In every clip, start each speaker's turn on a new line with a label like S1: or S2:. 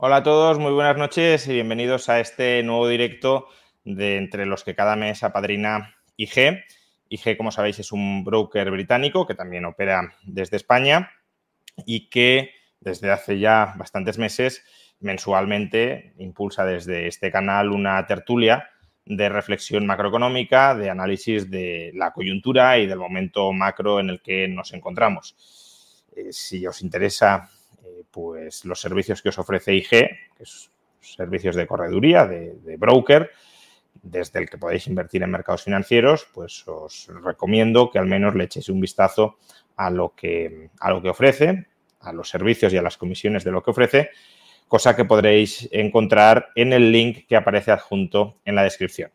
S1: Hola a todos, muy buenas noches y bienvenidos a este nuevo directo de entre los que cada mes apadrina IG. IG, como sabéis, es un broker británico que también opera desde España y que desde hace ya bastantes meses mensualmente impulsa desde este canal una tertulia de reflexión macroeconómica, de análisis de la coyuntura y del momento macro en el que nos encontramos. Eh, si os interesa eh, pues los servicios que os ofrece IG, que es servicios de correduría, de, broker, desde el que podéis invertir en mercados financieros, pues os recomiendo que al menos le echéis un vistazo a lo que, a lo que ofrece, a los servicios y a las comisiones de lo que ofrece, cosa que podréis encontrar en el link que aparece adjunto en la descripción.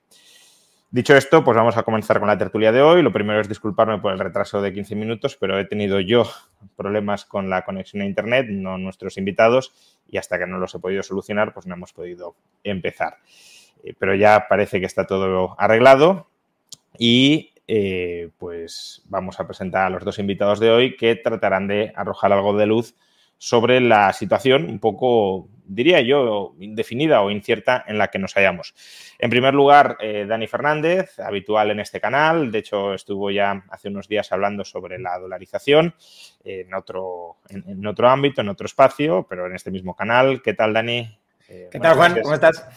S1: Dicho esto, pues vamos a comenzar con la tertulia de hoy. Lo primero es disculparme por el retraso de 15 minutos, pero he tenido yo problemas con la conexión a Internet, no nuestros invitados, y hasta que no los he podido solucionar, pues no hemos podido empezar. Eh, pero ya parece que está todo arreglado y eh, pues vamos a presentar a los dos invitados de hoy que tratarán de arrojar algo de luz sobre la situación un poco diría yo, indefinida o incierta en la que nos hallamos. En primer lugar, eh, Dani Fernández, habitual en este canal, de hecho estuvo ya hace unos días hablando sobre la dolarización eh, en, otro, en, otro ámbito, en otro espacio, pero en este mismo canal. ¿Qué tal, Dani? Eh, ¿Qué tal, Juan? ¿Cómo estás?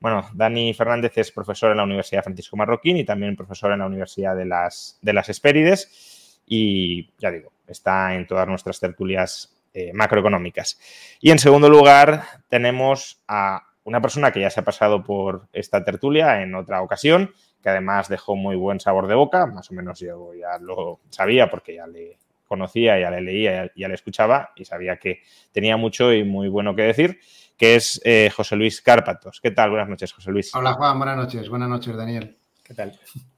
S1: Bueno, Dani Fernández es profesor en la Universidad Francisco Marroquín y también profesor en la Universidad de las, de las Espérides y ya digo, está en todas nuestras tertulias eh, macroeconómicas. Y en segundo lugar, tenemos a una persona que ya se ha pasado por esta tertulia en otra ocasión, que además dejó muy buen sabor de boca, más o menos yo ya lo sabía porque ya le conocía, ya le leía, ya, le escuchaba y sabía que tenía mucho y muy bueno que decir, que es eh, José Luis Cárpatos. ¿Qué tal? Buenas noches, José Luis.
S2: Hola Juan, buenas noches, buenas noches Daniel.
S1: ¿Qué tal?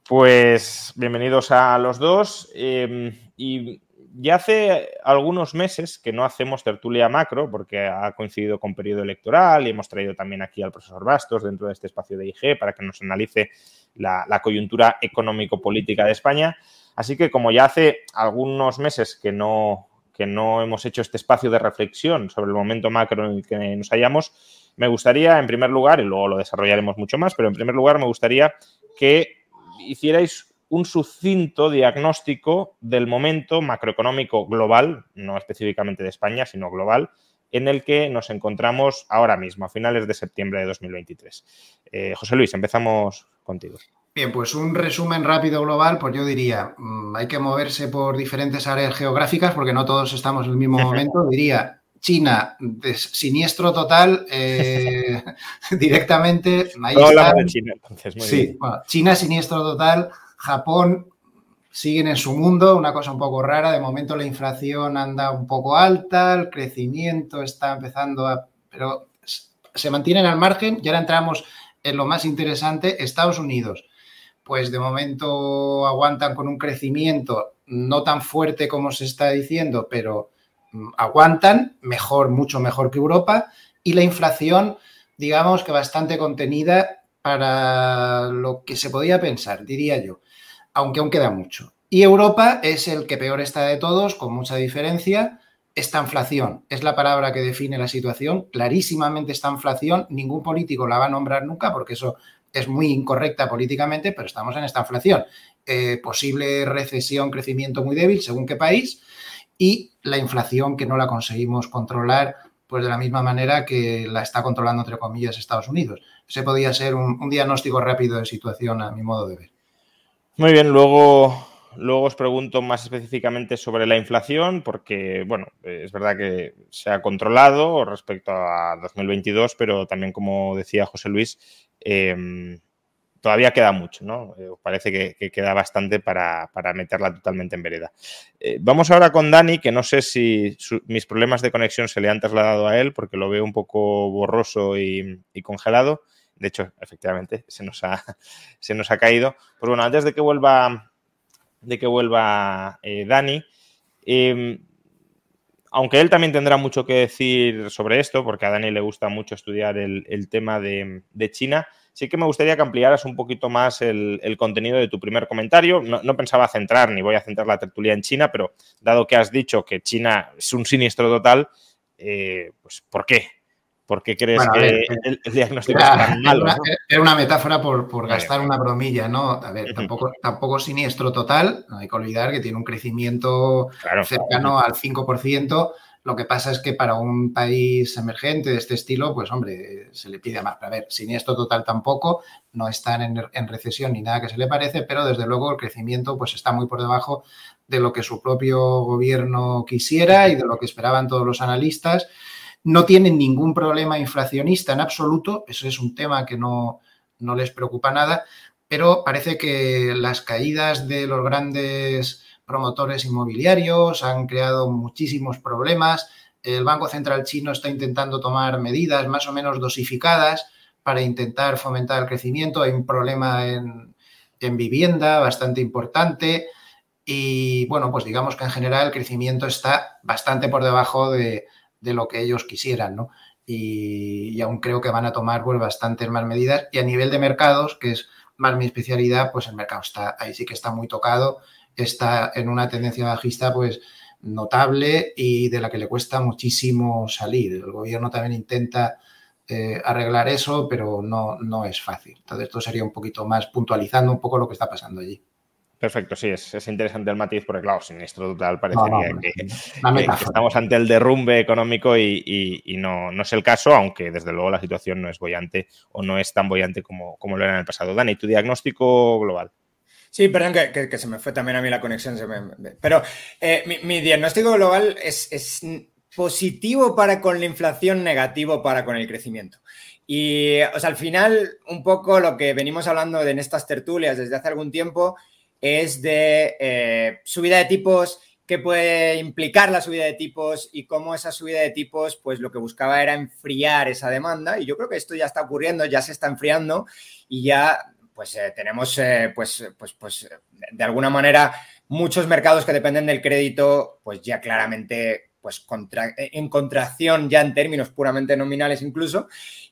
S1: Pues bienvenidos a los dos. Em, y ya hace algunos meses que no hacemos tertulia macro porque ha coincidido con periodo electoral y hemos traído también aquí al profesor Bastos dentro de este espacio de IG para que nos analice la, coyuntura económico-política de España. Así que como ya hace algunos meses que no, que no hemos hecho este espacio de reflexión sobre el momento macro en el que nos hallamos, me gustaría en primer lugar, y luego lo desarrollaremos mucho más, pero en primer lugar me gustaría que hicierais un sucinto diagnóstico del momento macroeconómico global, no específicamente de España, sino global, en el que nos encontramos ahora mismo, a finales de septiembre de 2023. Eh, José Luis, empezamos contigo.
S2: Bien, pues un resumen rápido global, pues yo diría, mm, hay que moverse por diferentes áreas geográficas porque no todos estamos en el mismo momento. Diría, China, de siniestro total, eh, directamente. Ahí no, está. De China, entonces, muy sí, China, siniestro total. Japón siguen en su mundo, una cosa un poco rara. De momento la inflación anda un poco alta, el crecimiento está empezando a... pero se mantienen al margen y ahora entramos en lo más interesante, Estados Unidos. Pues de momento aguantan con un crecimiento no tan fuerte como se está diciendo, pero mm, aguantan mejor, mucho mejor que Europa y la inflación, digamos que bastante contenida para lo que se podía pensar, diría yo aunque aún queda mucho. Y Europa es el que peor está de todos, con mucha diferencia. Esta inflación es la palabra que define la situación. Clarísimamente esta inflación, ningún político la va a nombrar nunca porque eso es muy incorrecta políticamente, pero estamos en esta inflación. Eh, posible recesión, crecimiento muy débil, según qué país, y la inflación que no la conseguimos controlar, pues de la misma manera que la está controlando, entre comillas, Estados Unidos. Ese podría ser un diagnóstico rápido de situación a mi modo de ver.
S1: Muy bien, luego, luego os pregunto más específicamente sobre la inflación, porque, bueno, eh, es verdad que se ha controlado respecto a 2022, pero también, como decía José Luis, em, todavía queda mucho, ¿no? Eh, parece que, queda bastante para, meterla totalmente en vereda. Eh, vamos ahora con Dani, que no sé si mis problemas de conexión se le han trasladado a él, porque lo veo un poco borroso y congelado. De hecho, efectivamente, se nos ha, se nos ha caído. Pues bueno, antes de que vuelva, de que vuelva eh, Dani, em, aunque él también tendrá mucho que decir sobre esto, porque a Dani le gusta mucho estudiar el, tema de, China, sí que me gustaría que ampliaras un poquito más el, contenido de tu primer comentario. No, pensaba centrar, ni voy a centrar la tertulia en China, pero dado que has dicho que China es un siniestro total, eh, pues ¿por qué? ¿Por qué crees que eh, el, diagnóstico era, tan malo? Eh, era una, metáfora por, gastar
S2: una bromilla, ¿no? A ver, tampoco, tampoco siniestro total, no hay que olvidar que tiene un crecimiento cercano al 5%. Lo que pasa es que para un país emergente de este estilo, pues hombre, se le pide más. Pero a ver, siniestro total tampoco, no están en, recesión ni nada que se le parece, pero desde luego el crecimiento pues está muy por debajo de lo que su propio gobierno quisiera y de lo que esperaban todos los analistas no tienen ningún problema inflacionista en absoluto, eso es un tema que no, les preocupa nada, pero parece que las caídas de los grandes promotores inmobiliarios han creado muchísimos problemas. El Banco Central chino está intentando tomar medidas más o menos dosificadas para intentar fomentar el crecimiento. Hay un problema en, en vivienda bastante importante y, bueno, pues digamos que en general el crecimiento está bastante por debajo de, de lo que ellos quisieran, ¿no? Y, aún creo que van a tomar pues, bastantes más medidas. Y a nivel de mercados, que es más mi especialidad, pues el mercado está, ahí sí que está muy tocado, está en una tendencia bajista, pues notable y de la que le cuesta muchísimo salir. El gobierno también intenta eh, arreglar eso, pero no, no es fácil. Entonces, esto sería un poquito más
S1: puntualizando un poco lo que está pasando allí. Perfecto, sí, es, interesante el matiz porque, claro, siniestro total ah, parecería que, estamos ante el derrumbe económico y, no, no, es el caso, aunque desde luego la situación no es bollante o no es tan bollante como, como lo era en el pasado. Dani, tu diagnóstico global.
S3: Sí, perdón que, se me fue también a mí la conexión. pero eh, mi, diagnóstico global es, es positivo para con la inflación, negativo para con el crecimiento. Y, o sea, al final, un poco lo que venimos hablando en estas tertulias desde hace algún tiempo es de eh, subida de tipos, qué puede implicar la subida de tipos y cómo esa subida de tipos, pues lo que buscaba era enfriar esa demanda. Y yo creo que esto ya está ocurriendo, ya se está enfriando y ya pues eh, tenemos eh, pues, pues, pues de alguna manera muchos mercados que dependen del crédito, pues ya claramente pues en contracción ya en términos puramente nominales incluso,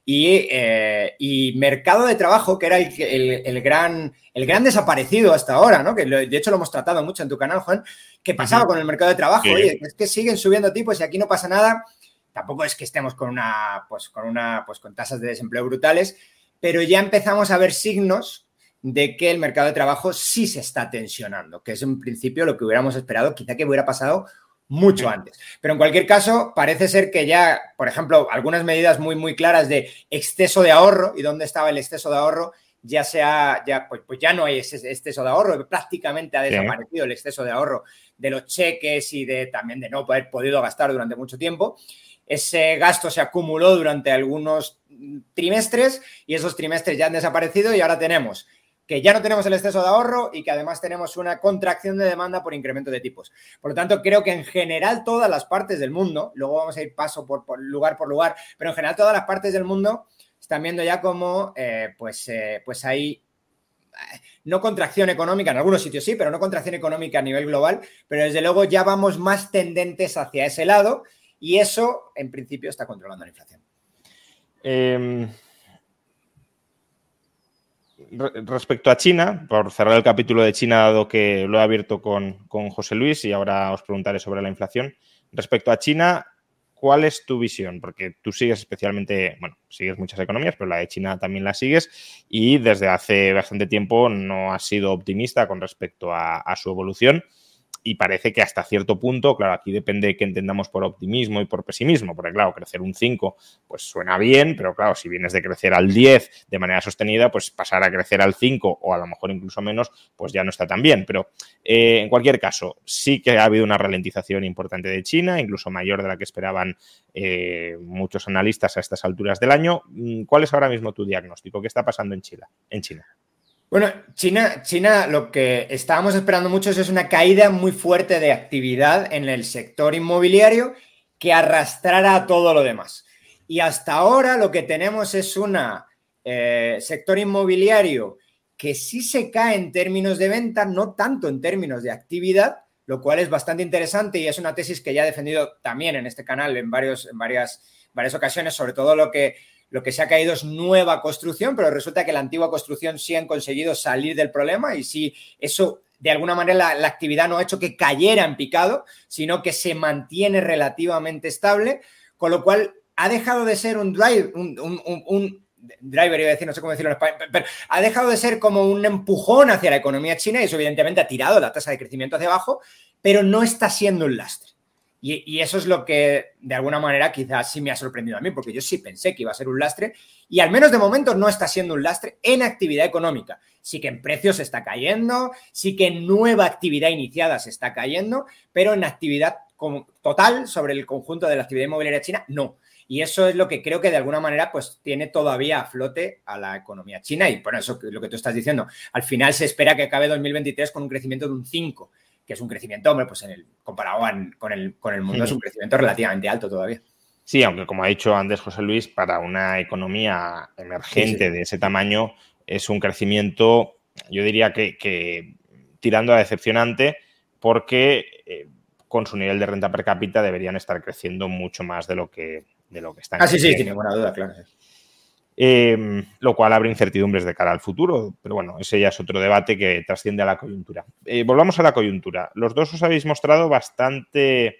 S3: eh, y, mercado de trabajo, que era el, el, gran, el gran desaparecido hasta ahora, ¿no? Que de hecho lo hemos tratado mucho en tu canal, Juan, que pasaba con el mercado de trabajo, es que siguen subiendo tipos y aquí no pasa nada. Tampoco es que estemos con una, pues, con una, pues con tasas de desempleo brutales, pero ya empezamos a ver signos de que el mercado de trabajo sí se está tensionando, que es en principio lo que hubiéramos esperado, quizá que hubiera pasado mucho antes. Pero en cualquier caso, parece ser que ya, por ejemplo, algunas medidas muy, muy claras de exceso de ahorro y dónde estaba el exceso de ahorro, ya sea, ya, pues, pues, ya no hay ese exceso de ahorro, prácticamente ha desaparecido el exceso de ahorro de los cheques y de también de no haber podido gastar durante mucho tiempo. Ese gasto se acumuló durante algunos mm, trimestres y esos trimestres ya han desaparecido y ahora tenemos que ya no tenemos el exceso de ahorro y que además tenemos una contracción de demanda por incremento de tipos. Por lo tanto, creo que en general todas las partes del mundo, luego vamos a ir paso por, lugar por lugar, pero en general todas las partes del mundo están viendo ya como eh, pues, eh, pues hay eh, no contracción económica, en algunos sitios sí, pero no contracción económica a nivel global, pero desde luego ya vamos más tendentes hacia ese lado y eso en principio está controlando la inflación.
S1: Em, respecto a China, por cerrar el capítulo de China, dado que lo he abierto con, José Luis y ahora os preguntaré sobre la inflación. Respecto a China, ¿cuál es tu visión? Porque tú sigues especialmente, bueno, sigues muchas economías, pero la de China también la sigues y desde hace bastante tiempo no has sido optimista con respecto a su evolución y parece que hasta cierto punto, claro, aquí depende de qué entendamos por optimismo y por pesimismo, porque claro, crecer un 5 pues suena bien, pero claro, si vienes de crecer al 10 de manera sostenida, pues pasar a crecer al 5 o a lo mejor incluso menos, pues ya no está tan bien. Pero eh, en cualquier caso, sí que ha habido una ralentización importante de China, incluso mayor de la que esperaban eh, muchos analistas a estas alturas del año. Mm, ¿Cuál es ahora mismo tu diagnóstico? ¿Qué está pasando en en China?
S3: Bueno, China, China, lo que estábamos esperando mucho es una caída muy fuerte de actividad en el sector inmobiliario que arrastrara a todo lo demás. Y hasta ahora lo que tenemos es un eh, sector inmobiliario que sí se cae en términos de venta, no tanto en términos de actividad, lo cual es bastante interesante y es una tesis que ya he defendido también en este canal en, varios, varias, varias ocasiones, sobre todo lo que lo que se ha caído es nueva construcción, pero resulta que la antigua construcción sí han conseguido salir del problema y sí, eso de alguna manera la, actividad no ha hecho que cayera en picado, sino que se mantiene relativamente estable, con lo cual ha dejado de ser un driver, iba a decir, no sé cómo decirlo en español, pero ha dejado de ser como un empujón hacia la economía china y eso evidentemente ha tirado la tasa de crecimiento hacia abajo, pero no está siendo un lastre. Y, eso es lo que de alguna manera quizás sí me ha sorprendido a mí, porque yo sí pensé que iba a ser un lastre y al menos de momento no está siendo un lastre en actividad económica. Sí que en precios está cayendo, sí que en nueva actividad iniciada se está cayendo, pero en actividad total sobre el conjunto de la actividad inmobiliaria china no. Y eso es lo que creo que de alguna manera pues tiene todavía a flote a la economía china. Y por eso es lo que tú estás diciendo. Al final se espera que acabe 2023 con un crecimiento de un 5 que es un crecimiento, hombre, pues en el, comparado con, el, mundo es un crecimiento relativamente
S1: alto todavía. Sí, aunque como ha dicho antes José Luis, para una economía emergente de ese tamaño es un crecimiento, yo diría que, tirando a decepcionante, porque eh, con su nivel de renta per cápita deberían estar creciendo mucho más de lo que, de lo que están. Ah, sí, sí, sin ninguna duda, claro. Em, lo cual abre incertidumbres de cara al futuro, pero bueno, ese ya es otro debate que trasciende a la coyuntura. Eh, volvamos a la coyuntura. Los dos os habéis mostrado bastante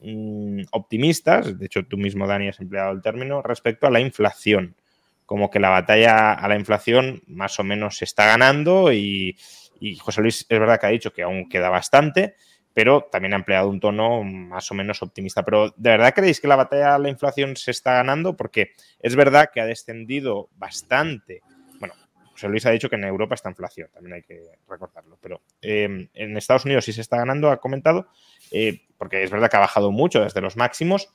S1: mm, optimistas, de hecho tú mismo, Dani, has empleado el término, respecto a la inflación, como que la batalla a la inflación más o menos se está ganando y, y José Luis es verdad que ha dicho que aún queda bastante, pero también ha empleado un tono más o menos optimista. Pero ¿de verdad creéis que la batalla a la inflación se está ganando? Porque es verdad que ha descendido bastante. Bueno, José Luis ha dicho que en Europa está inflación, también hay que recordarlo, pero em, en Estados Unidos sí se está ganando, ha comentado, eh, porque es verdad que ha bajado mucho desde los máximos,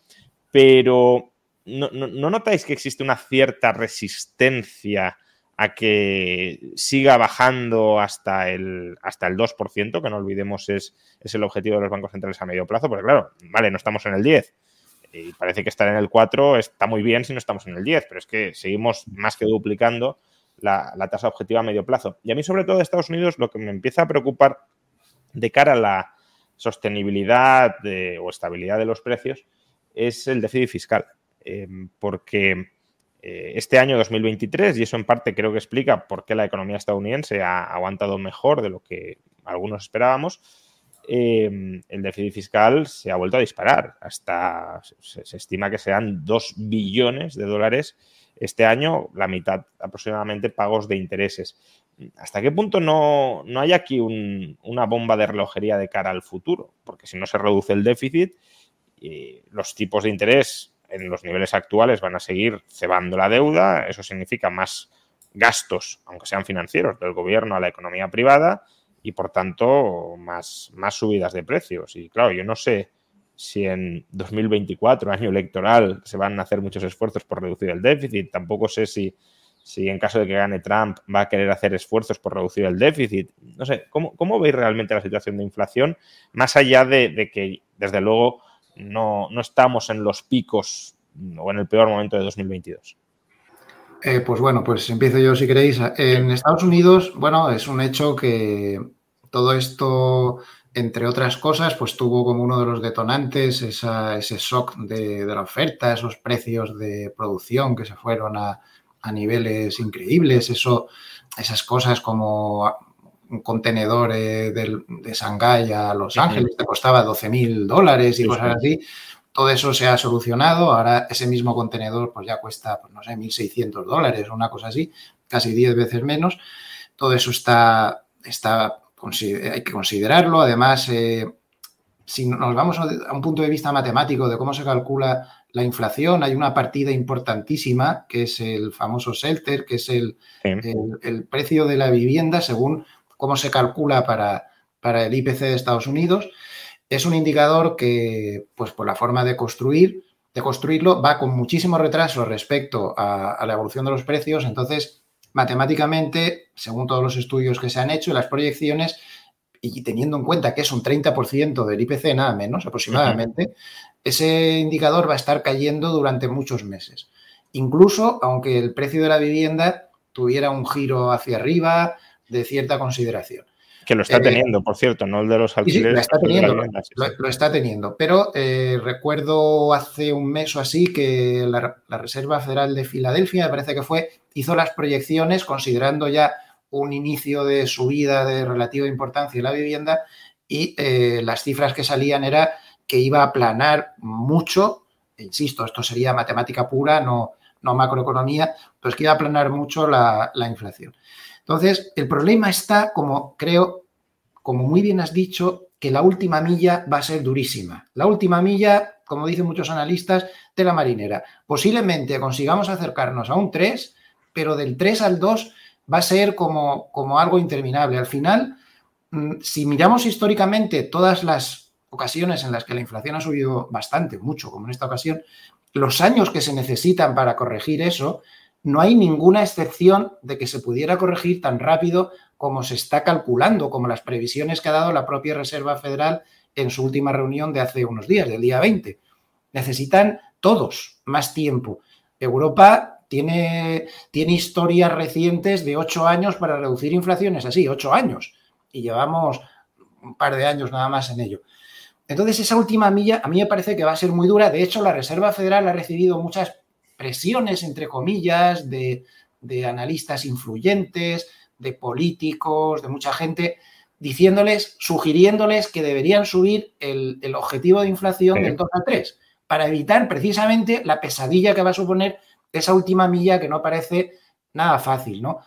S1: pero no notáis que existe una cierta resistencia? a que siga bajando hasta el, hasta el 2%, que no olvidemos es, el objetivo de los bancos centrales a medio plazo, porque claro, vale, no estamos en el 10 y parece que estar en el 4 está muy bien si no estamos en el 10, pero es que seguimos más que duplicando la, tasa objetiva a medio plazo. Y a mí sobre todo de Estados Unidos lo que me empieza a preocupar de cara a la sostenibilidad o estabilidad de los precios es el déficit fiscal, eh, porque eh, este año 2023 y eso en parte creo que explica por qué la economía estadounidense ha aguantado mejor de lo que algunos esperábamos. Eh, el déficit fiscal se ha vuelto a disparar. Hasta se, estima que sean 2 billones de dólares este año, la mitad aproximadamente pagos de intereses. ¿Hasta qué punto no, hay aquí una bomba de relojería de cara al futuro? Porque si no se reduce el déficit, eh, los tipos de interés en los niveles actuales van a seguir cebando la deuda, eso significa más gastos, aunque sean financieros, del gobierno a la economía privada y por tanto más, más subidas de precios. Y claro, yo no sé si en 2024, año electoral, se van a hacer muchos esfuerzos por reducir el déficit, tampoco sé si, si en caso de que gane Trump va a querer hacer esfuerzos por reducir el déficit. No sé, ¿cómo, veis realmente la situación de inflación? Más allá de que, desde luego, no, no estamos en los picos o en el peor momento de 2022.
S2: Eh, pues bueno, pues empiezo yo si queréis. En Estados Unidos, bueno, es un hecho que todo esto, entre otras cosas, pues tuvo como uno de los detonantes ese shock de, la oferta, esos precios de producción que se fueron a, niveles increíbles, eso, esas cosas como un contenedor eh, del, de Shanghái a Los Ángeles, te costaba 12 mil dólares y cosas así. Todo eso se ha solucionado. Ahora ese mismo contenedor pues ya cuesta, pues, no sé, 1.600 dólares o una cosa así, casi 10 veces menos. Todo eso está, está hay que considerarlo. Además, eh, si nos vamos a un punto de vista matemático de cómo se calcula la inflación, hay una partida importantísima que es el famoso shelter, que es el, el precio de la vivienda según cómo se calcula para, para el IPC de Estados Unidos, es un indicador que, pues por la forma de construir, de construirlo, va con muchísimo retraso respecto a, la evolución de los precios. Entonces, matemáticamente, según todos los estudios que se han hecho y las proyecciones, y teniendo en cuenta que es un 30% del IPC, nada menos aproximadamente, ese indicador va a estar cayendo durante muchos meses. Incluso aunque el precio de la vivienda tuviera un giro hacia arriba, de cierta consideración.
S1: Que lo está eh, teniendo, por cierto, no el de los alquileres. lo
S2: está teniendo, Pero eh, recuerdo hace un mes o así que la, Reserva Federal de Filadelfia, me parece que fue, hizo las proyecciones considerando ya un inicio de subida de relativa importancia ...en la vivienda y eh, las cifras que salían era que iba a aplanar mucho, e insisto, esto sería matemática pura, no, no macroeconomía, pues que iba a aplanar mucho la, la inflación. Entonces, el problema está, como creo, como muy bien has dicho, que la última milla va a ser durísima. La última milla, como dicen muchos analistas, de la marinera. Posiblemente consigamos acercarnos a un 3, pero del 3 al 2 va a ser como, como algo interminable. Al final, mm, si miramos históricamente todas las ocasiones en las que la inflación ha subido bastante, mucho, como en esta ocasión, los años que se necesitan para corregir eso no hay ninguna excepción de que se pudiera corregir tan rápido como se está calculando, como las previsiones que ha dado la propia Reserva Federal en su última reunión de hace unos días, del día 20. Necesitan todos más tiempo. Europa tiene, tiene historias recientes de ocho años para reducir inflaciones, así, ocho años, y llevamos un par de años nada más en ello. Entonces, esa última milla a mí me parece que va a ser muy dura. De hecho, la Reserva Federal ha recibido muchas presiones, entre comillas, de, analistas influyentes, de políticos, de mucha gente, diciéndoles, sugiriéndoles que deberían subir el, objetivo de inflación del 2 a 3 para evitar precisamente la pesadilla que va a suponer esa última milla que no parece nada fácil, ¿no?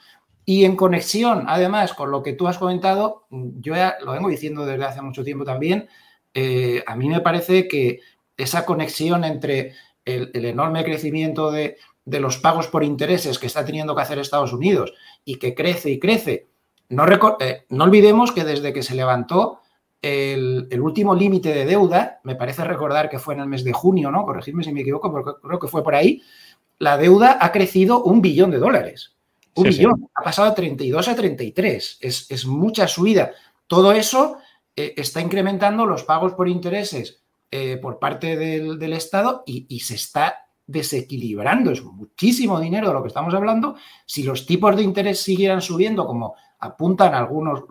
S2: Y en conexión, además, con lo que tú has comentado, yo ya lo vengo diciendo desde hace mucho tiempo también, eh, a mí me parece que esa conexión entre el, enorme crecimiento de, los pagos por intereses que está teniendo que hacer Estados Unidos y que crece y crece. No, eh, no olvidemos que desde que se levantó el, último límite de deuda, me parece recordar que fue en el mes de junio, ¿no? Corregidme si me equivoco, porque creo que fue por ahí, la deuda ha crecido un billón de dólares. Un billón, ha pasado de 32 a 33, es, mucha subida. Todo eso eh, está incrementando los pagos por intereses eh, por parte del, Estado y, se está desequilibrando. Es muchísimo dinero de lo que estamos hablando. Si los tipos de interés siguieran subiendo, como apuntan algunos,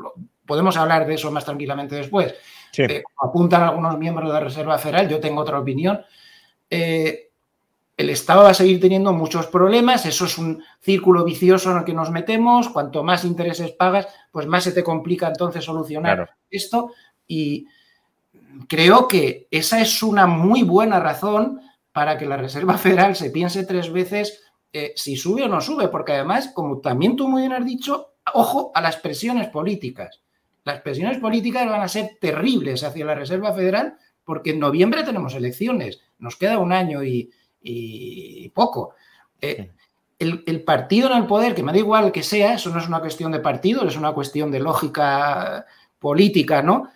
S2: podemos hablar de eso más tranquilamente después, eh, como apuntan algunos miembros de la Reserva Federal, yo tengo otra opinión. Eh, el Estado va a seguir teniendo muchos problemas, eso es un círculo vicioso en el que nos metemos, cuanto más intereses pagas, pues más se te complica entonces solucionar esto y, creo que esa es una muy buena razón para que la Reserva Federal se piense tres veces eh, si sube o no sube, porque además, como también tú muy bien has dicho, ojo a las presiones políticas. Las presiones políticas van a ser terribles hacia la Reserva Federal porque en noviembre tenemos elecciones, nos queda un año y, poco. Eh, el, partido en el poder, que me da igual que sea, eso no es una cuestión de partido, es una cuestión de lógica política, ¿no?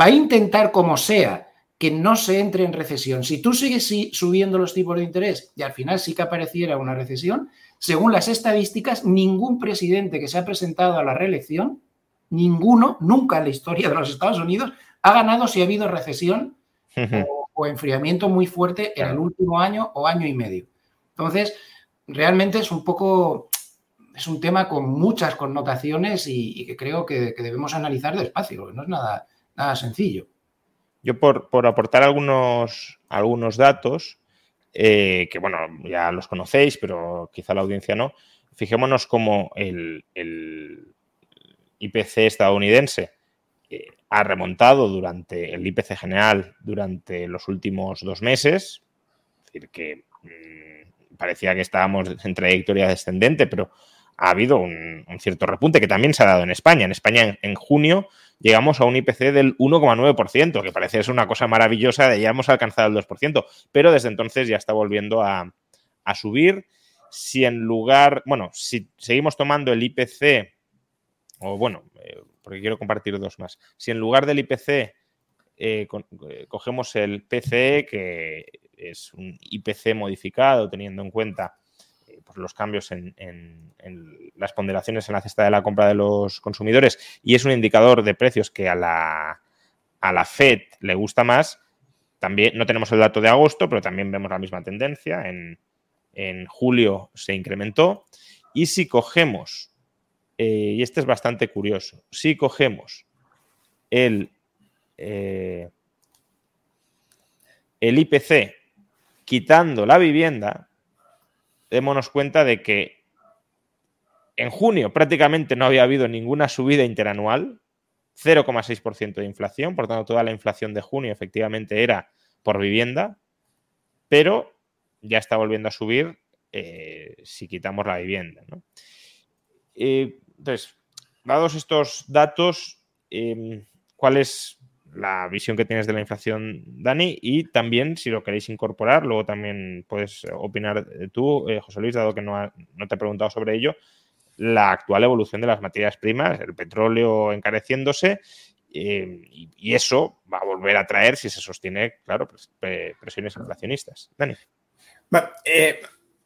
S2: va a intentar como sea que no se entre en recesión. Si tú sigues subiendo los tipos de interés y al final sí que apareciera una recesión, según las estadísticas, ningún presidente que se ha presentado a la reelección, ninguno, nunca en la historia de los Estados Unidos, ha ganado si ha habido recesión o, enfriamiento muy fuerte en el último año o año y medio. Entonces, realmente es un poco, es un tema con muchas connotaciones y, que creo que, que debemos analizar despacio, no es nada Nada sencillo.
S1: Yo por, por aportar algunos, algunos datos, eh, que bueno, ya los conocéis, pero quizá la audiencia no, fijémonos cómo el, el IPC estadounidense eh, ha remontado durante el IPC general durante los últimos dos meses, es decir, que mm, parecía que estábamos en trayectoria descendente, pero ha habido un, cierto repunte que también se ha dado en España. En España en junio llegamos a un IPC del 1,9%, que parece es una cosa maravillosa, de ya hemos alcanzado el 2%, pero desde entonces ya está volviendo a, subir. Si en lugar, bueno, si seguimos tomando el IPC, o bueno, eh, porque quiero compartir dos más, si en lugar del IPC eh, eh, cogemos el PCE, que es un IPC modificado teniendo en cuenta los cambios en, las ponderaciones en la cesta de la compra de los consumidores y es un indicador de precios que a la, FED le gusta más. También no tenemos el dato de agosto, pero también vemos la misma tendencia. En, julio se incrementó. Y si cogemos, eh, y este es bastante curioso, si cogemos el, eh, el IPC quitando la vivienda, démonos cuenta de que en junio prácticamente no había habido ninguna subida interanual, 0,6% de inflación, por tanto toda la inflación de junio efectivamente era por vivienda, pero ya está volviendo a subir eh, si quitamos la vivienda. Eh, entonces, dados estos datos, ¿cuáles eh, ¿cuál es la visión que tienes de la inflación, Dani, y también si lo queréis incorporar, luego también puedes eh, opinar eh, tú, eh, José Luis, dado que no, te he preguntado sobre ello, la actual evolución de las materias primas, el petróleo encareciéndose, em, y, eso va a volver a traer, si se sostiene, claro, presiones inflacionistas. Dani.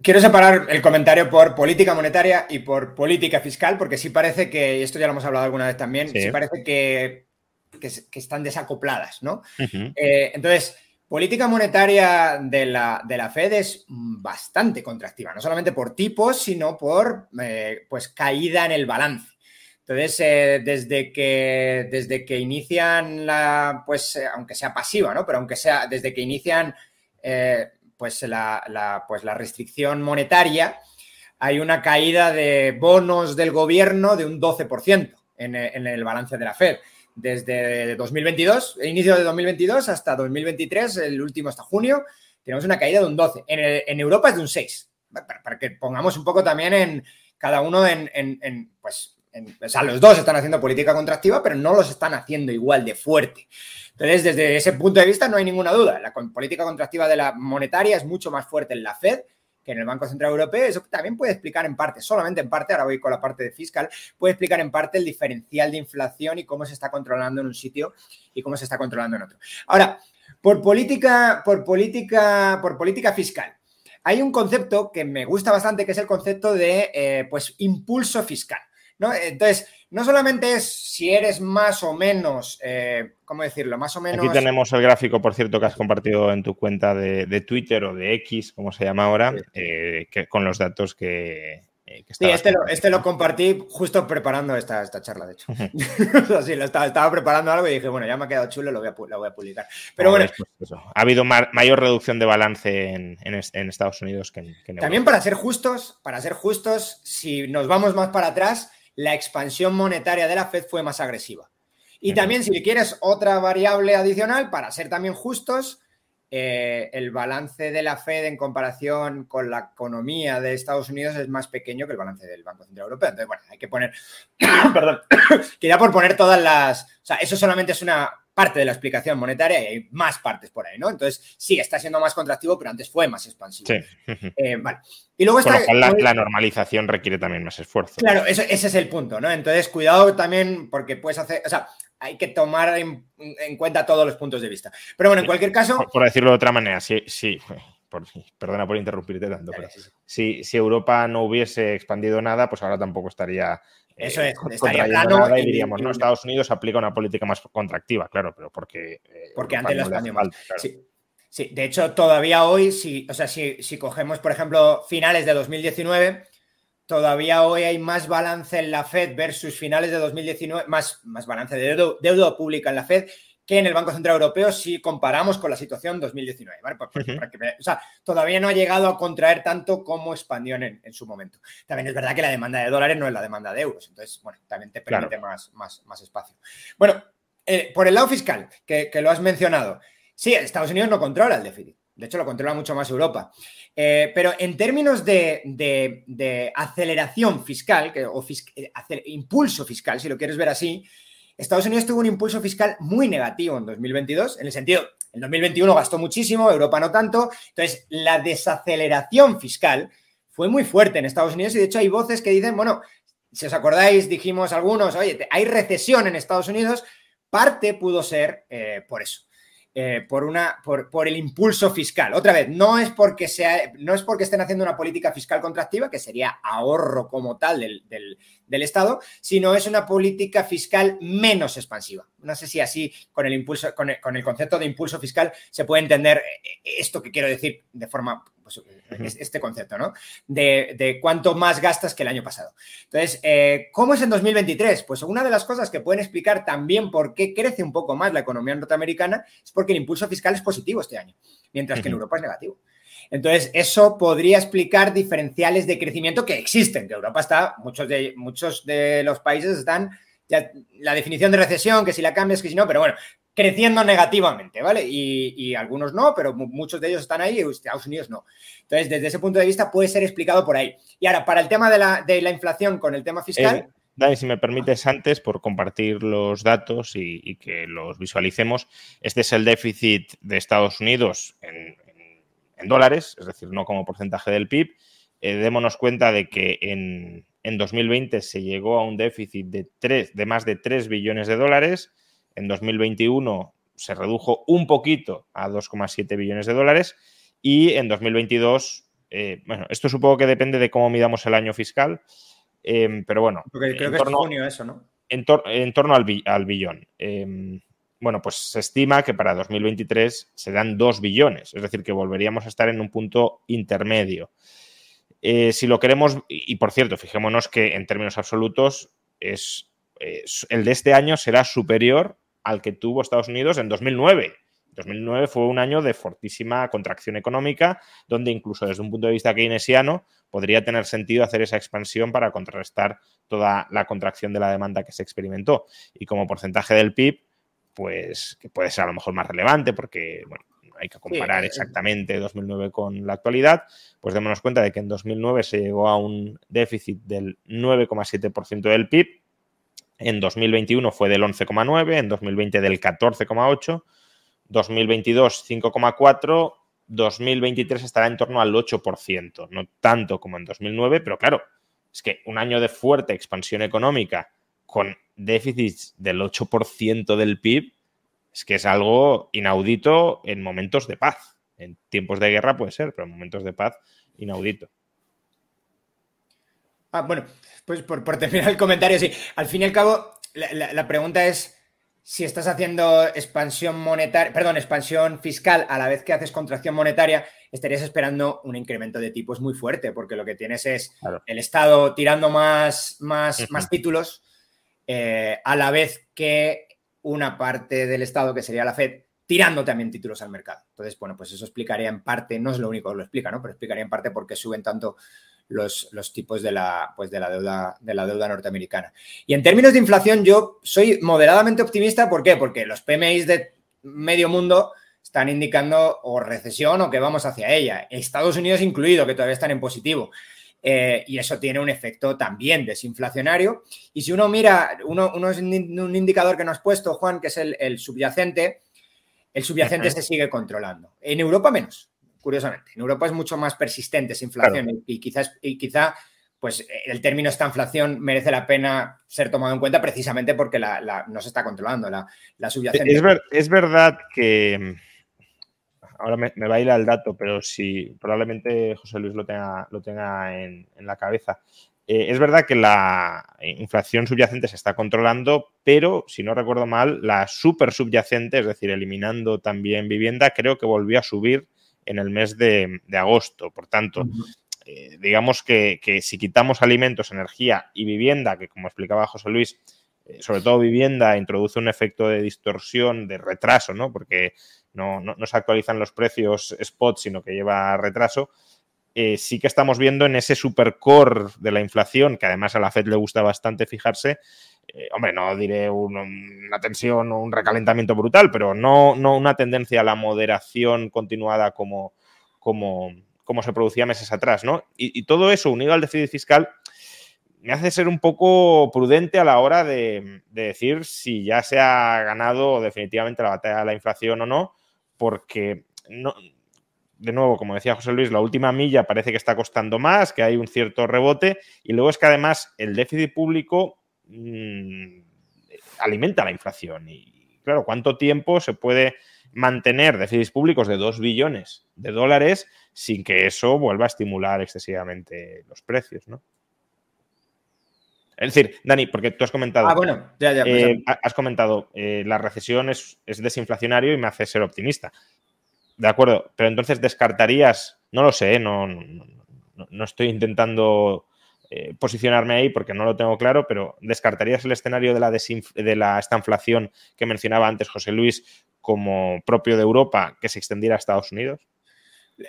S3: Quiero separar el comentario por política monetaria y por política fiscal, porque sí parece que, y esto ya lo hemos hablado alguna vez también, sí parece que que, están desacopladas, ¿no? Eh, entonces, política monetaria de la, Fed es bastante contractiva, no solamente por tipos, sino por eh, pues caída en el balance. Entonces, eh, desde, que, desde que inician la, pues, aunque sea pasiva, ¿no? Pero aunque sea, desde que inician pues, la, pues, la restricción monetaria, hay una caída de bonos del gobierno de un 12% en el balance de la Fed desde 2022, el inicio de 2022 hasta 2023, el último hasta junio, tenemos una caída de un 12. En, Europa es de un 6. Para, que pongamos un poco también en cada uno en, en pues, o sea, los dos están haciendo política contractiva, pero no los están haciendo igual de fuerte. Entonces, desde ese punto de vista, no hay ninguna duda. La política contractiva de la monetaria es mucho más fuerte en la Fed que en el Banco Central Europeo. Eso también puede explicar en parte, solamente en parte, ahora voy con la parte de fiscal, puede explicar en parte el diferencial de inflación y cómo se está controlando en un sitio y cómo se está controlando en otro. Ahora, por política, por política, por política fiscal. Hay un concepto que me gusta bastante, que es el concepto de eh, pues, impulso fiscal. Entonces, no solamente es si eres más o menos, eh, ¿cómo decirlo? Más o menos... Aquí tenemos
S1: el gráfico, por cierto, que has compartido en tu cuenta de, Twitter o de X, como se llama ahora, eh, que, con los datos que...
S3: Eh, sí, este lo, este compartí justo preparando esta, esta charla, de hecho. estaba, preparando algo y dije, bueno, ya me ha quedado chulo, lo voy a, lo voy a publicar.
S1: Pero bueno. Pues ha habido mayor reducción de balance en, Estados Unidos que en, que También,
S3: para ser justos, para ser justos, si nos vamos más para atrás, la expansión monetaria de la Fed fue más agresiva. Y también, si quieres otra variable adicional, para ser también justos, eh, el balance de la Fed en comparación con la economía de Estados Unidos es más pequeño que el balance del Banco Central Europeo. Entonces, bueno, hay que poner, perdón, quería por poner todas las, o sea, eso solamente es una parte de la explicación monetaria y hay más partes por ahí, ¿no? Entonces, sí, está siendo más contractivo, pero antes fue más expansivo. Sí. Eh, vale. Y luego está, cual, la,
S1: normalización requiere también más esfuerzo. Claro, ese
S3: es el punto, ¿no? Entonces, cuidado también porque puedes hacer, o sea, hay que tomar en, cuenta todos los puntos de vista. Pero bueno, en cualquier caso...
S1: Por, decirlo de otra manera, sí, sí. perdona por interrumpirte tanto, pero sí, si, Europa no hubiese expandido nada, pues ahora tampoco estaría
S3: eso eh, estaría plano. Y, diríamos, no, Estados
S1: Unidos aplica una política más contractiva, claro, pero porque. Eh, porque antes lo español. Sí. de hecho, todavía hoy, si, o sea, si, cogemos, por ejemplo,
S3: finales de 2019, todavía hoy hay más balance en la Fed versus finales de 2019, más, más balance de deuda, deuda pública en la Fed que en el Banco Central Europeo si comparamos con la situación 2019. o sea, todavía no ha llegado a contraer tanto como expandió en, su momento. También es verdad que la demanda de dólares no es la demanda de euros, entonces, bueno, también te permite más, espacio. Bueno, eh, por el lado fiscal, que, lo has mencionado, sí, Estados Unidos no controla el déficit. De hecho, lo controla mucho más Europa. Eh, pero en términos de, aceleración fiscal, que, o eh, impulso fiscal, si lo quieres ver así, Estados Unidos tuvo un impulso fiscal muy negativo en 2022, en el sentido, en 2021 gastó muchísimo, Europa no tanto, entonces la desaceleración fiscal fue muy fuerte en Estados Unidos y de hecho hay voces que dicen, bueno, si os acordáis, dijimos algunos, oye, hay recesión en Estados Unidos, parte pudo ser eh, por eso. Eh, por, una, por, el impulso fiscal. Otra vez, no es, porque sea, no es porque estén haciendo una política fiscal contractiva, que sería ahorro como tal del, Estado, sino es una política fiscal menos expansiva. No sé si así, con el, impulso, con con el concepto de impulso fiscal, se puede entender eh, esto que quiero decir de forma pues, eh, este concepto, ¿no? De, cuánto más gastas que el año pasado. Entonces, eh, ¿cómo es en 2023? Pues una de las cosas que pueden explicar también por qué crece un poco más la economía norteamericana es porque el impulso fiscal es positivo este año, mientras que en Europa es negativo. Entonces, eso podría explicar diferenciales de crecimiento que existen, que Europa está, muchos de, muchos de los países están, ya, la definición de recesión, que si la cambias, que si no, pero bueno, creciendo negativamente, ¿vale? Y, algunos no, pero muchos de ellos están ahí y Estados Unidos no. Entonces, desde ese punto de vista puede ser explicado por ahí. Y ahora, para el tema de la, inflación con el tema fiscal... Eh,
S1: Dani, si me permites antes, por compartir los datos y, que los visualicemos, este es el déficit de Estados Unidos en, dólares, es decir, no como porcentaje del PIB. Eh, démonos cuenta de que en, en 2020 se llegó a un déficit de, 3, de más de 3 billones de dólares. En 2021 se redujo un poquito a 2,7 billones de dólares y en 2022, eh, bueno, esto supongo que depende de cómo midamos el año fiscal, em, pero bueno. en torno, al, billón. Em, bueno, pues se estima que para 2023 se dan 2 billones, es decir, que volveríamos a estar en un punto intermedio. Eh, si lo queremos, y por cierto, fijémonos que en términos absolutos, es, el de este año será superior al que tuvo Estados Unidos en 2009. 2009 fue un año de fortísima contracción económica, donde incluso desde un punto de vista keynesiano podría tener sentido hacer esa expansión para contrarrestar toda la contracción de la demanda que se experimentó. Y como porcentaje del PIB, pues que puede ser a lo mejor más relevante, porque hay que comparar eh, exactamente 2009 con la actualidad, pues démonos cuenta de que en 2009 se llegó a un déficit del 9,7% del PIB, en 2021 fue del 11,9, en 2020 del 14,8, 2022 5,4, 2023 estará en torno al 8%, no tanto como en 2009, pero claro, es que un año de fuerte expansión económica con déficits del 8% del PIB, es que es algo inaudito en momentos de paz. En tiempos de guerra puede ser, pero en momentos de paz, inaudito.
S3: Ah, bueno, pues por, terminar el comentario, sí. Al fin y al cabo, la, pregunta es si estás haciendo expansión monetaria, perdón, expansión fiscal a la vez que haces contracción monetaria, estarías esperando un incremento de tipos muy fuerte, porque lo que tienes es el Estado tirando más, más, más títulos, eh, a la vez que una parte del Estado, que sería la Fed, tirando también títulos al mercado. Entonces, bueno, pues eso explicaría en parte, no es lo único que lo explica, ¿no? Pero explicaría en parte por qué suben tanto los, tipos de la, pues, de, la deuda, de la deuda norteamericana. Y en términos de inflación, yo soy moderadamente optimista. ¿Por qué? Porque los PMIs de medio mundo están indicando o recesión o que vamos hacia ella. Estados Unidos incluido, que todavía están en positivo. Eh, y eso tiene un efecto también desinflacionario. Y si uno mira, uno, es un indicador que nos has puesto, Juan, que es el, subyacente, el subyacente se sigue controlando. En Europa menos curiosamente. En Europa es mucho más persistente esa inflación y, quizás, y quizá pues, el término esta inflación merece la pena ser tomado en cuenta precisamente porque la, no se está controlando la, subyacente.
S1: Es, verdad que... Ahora me, a ir el dato, pero si probablemente José Luis lo tenga, lo tenga en, la cabeza. Eh, es verdad que la inflación subyacente se está controlando, pero si no recuerdo mal, la super subyacente, es decir, eliminando también vivienda, creo que volvió a subir en el mes de, agosto. Por tanto, eh, digamos que, si quitamos alimentos, energía y vivienda, que como explicaba José Luis, eh, sobre todo vivienda, introduce un efecto de distorsión, de retraso, ¿no? Porque no, no, se actualizan los precios spot, sino que lleva retraso. Eh, sí que estamos viendo en ese supercore de la inflación, que además a la Fed le gusta bastante fijarse, eh, hombre, no diré una tensión o un recalentamiento brutal, pero no, no una tendencia a la moderación continuada como, como, como se producía meses atrás, ¿no? Y, todo eso unido al déficit fiscal me hace ser un poco prudente a la hora de, decir si ya se ha ganado definitivamente la batalla de la inflación o no, porque no, de nuevo, como decía José Luis, la última milla parece que está costando más, que hay un cierto rebote, y luego es que además el déficit público Mm, alimenta la inflación. Y claro, ¿cuánto tiempo se puede mantener déficits públicos de 2 billones de dólares sin que eso vuelva a estimular excesivamente los precios, ¿no? Es decir, Dani, porque tú has comentado. Ah, bueno, ya, pues eh, has comentado, eh, la recesión es, desinflacionario y me hace ser optimista. De acuerdo, pero entonces descartarías, no lo sé, no, no estoy intentando eh, posicionarme ahí porque no lo tengo claro, pero ¿descartarías el escenario de la, de la estanflación que mencionaba antes José Luis como propio de Europa que se extendiera a Estados Unidos?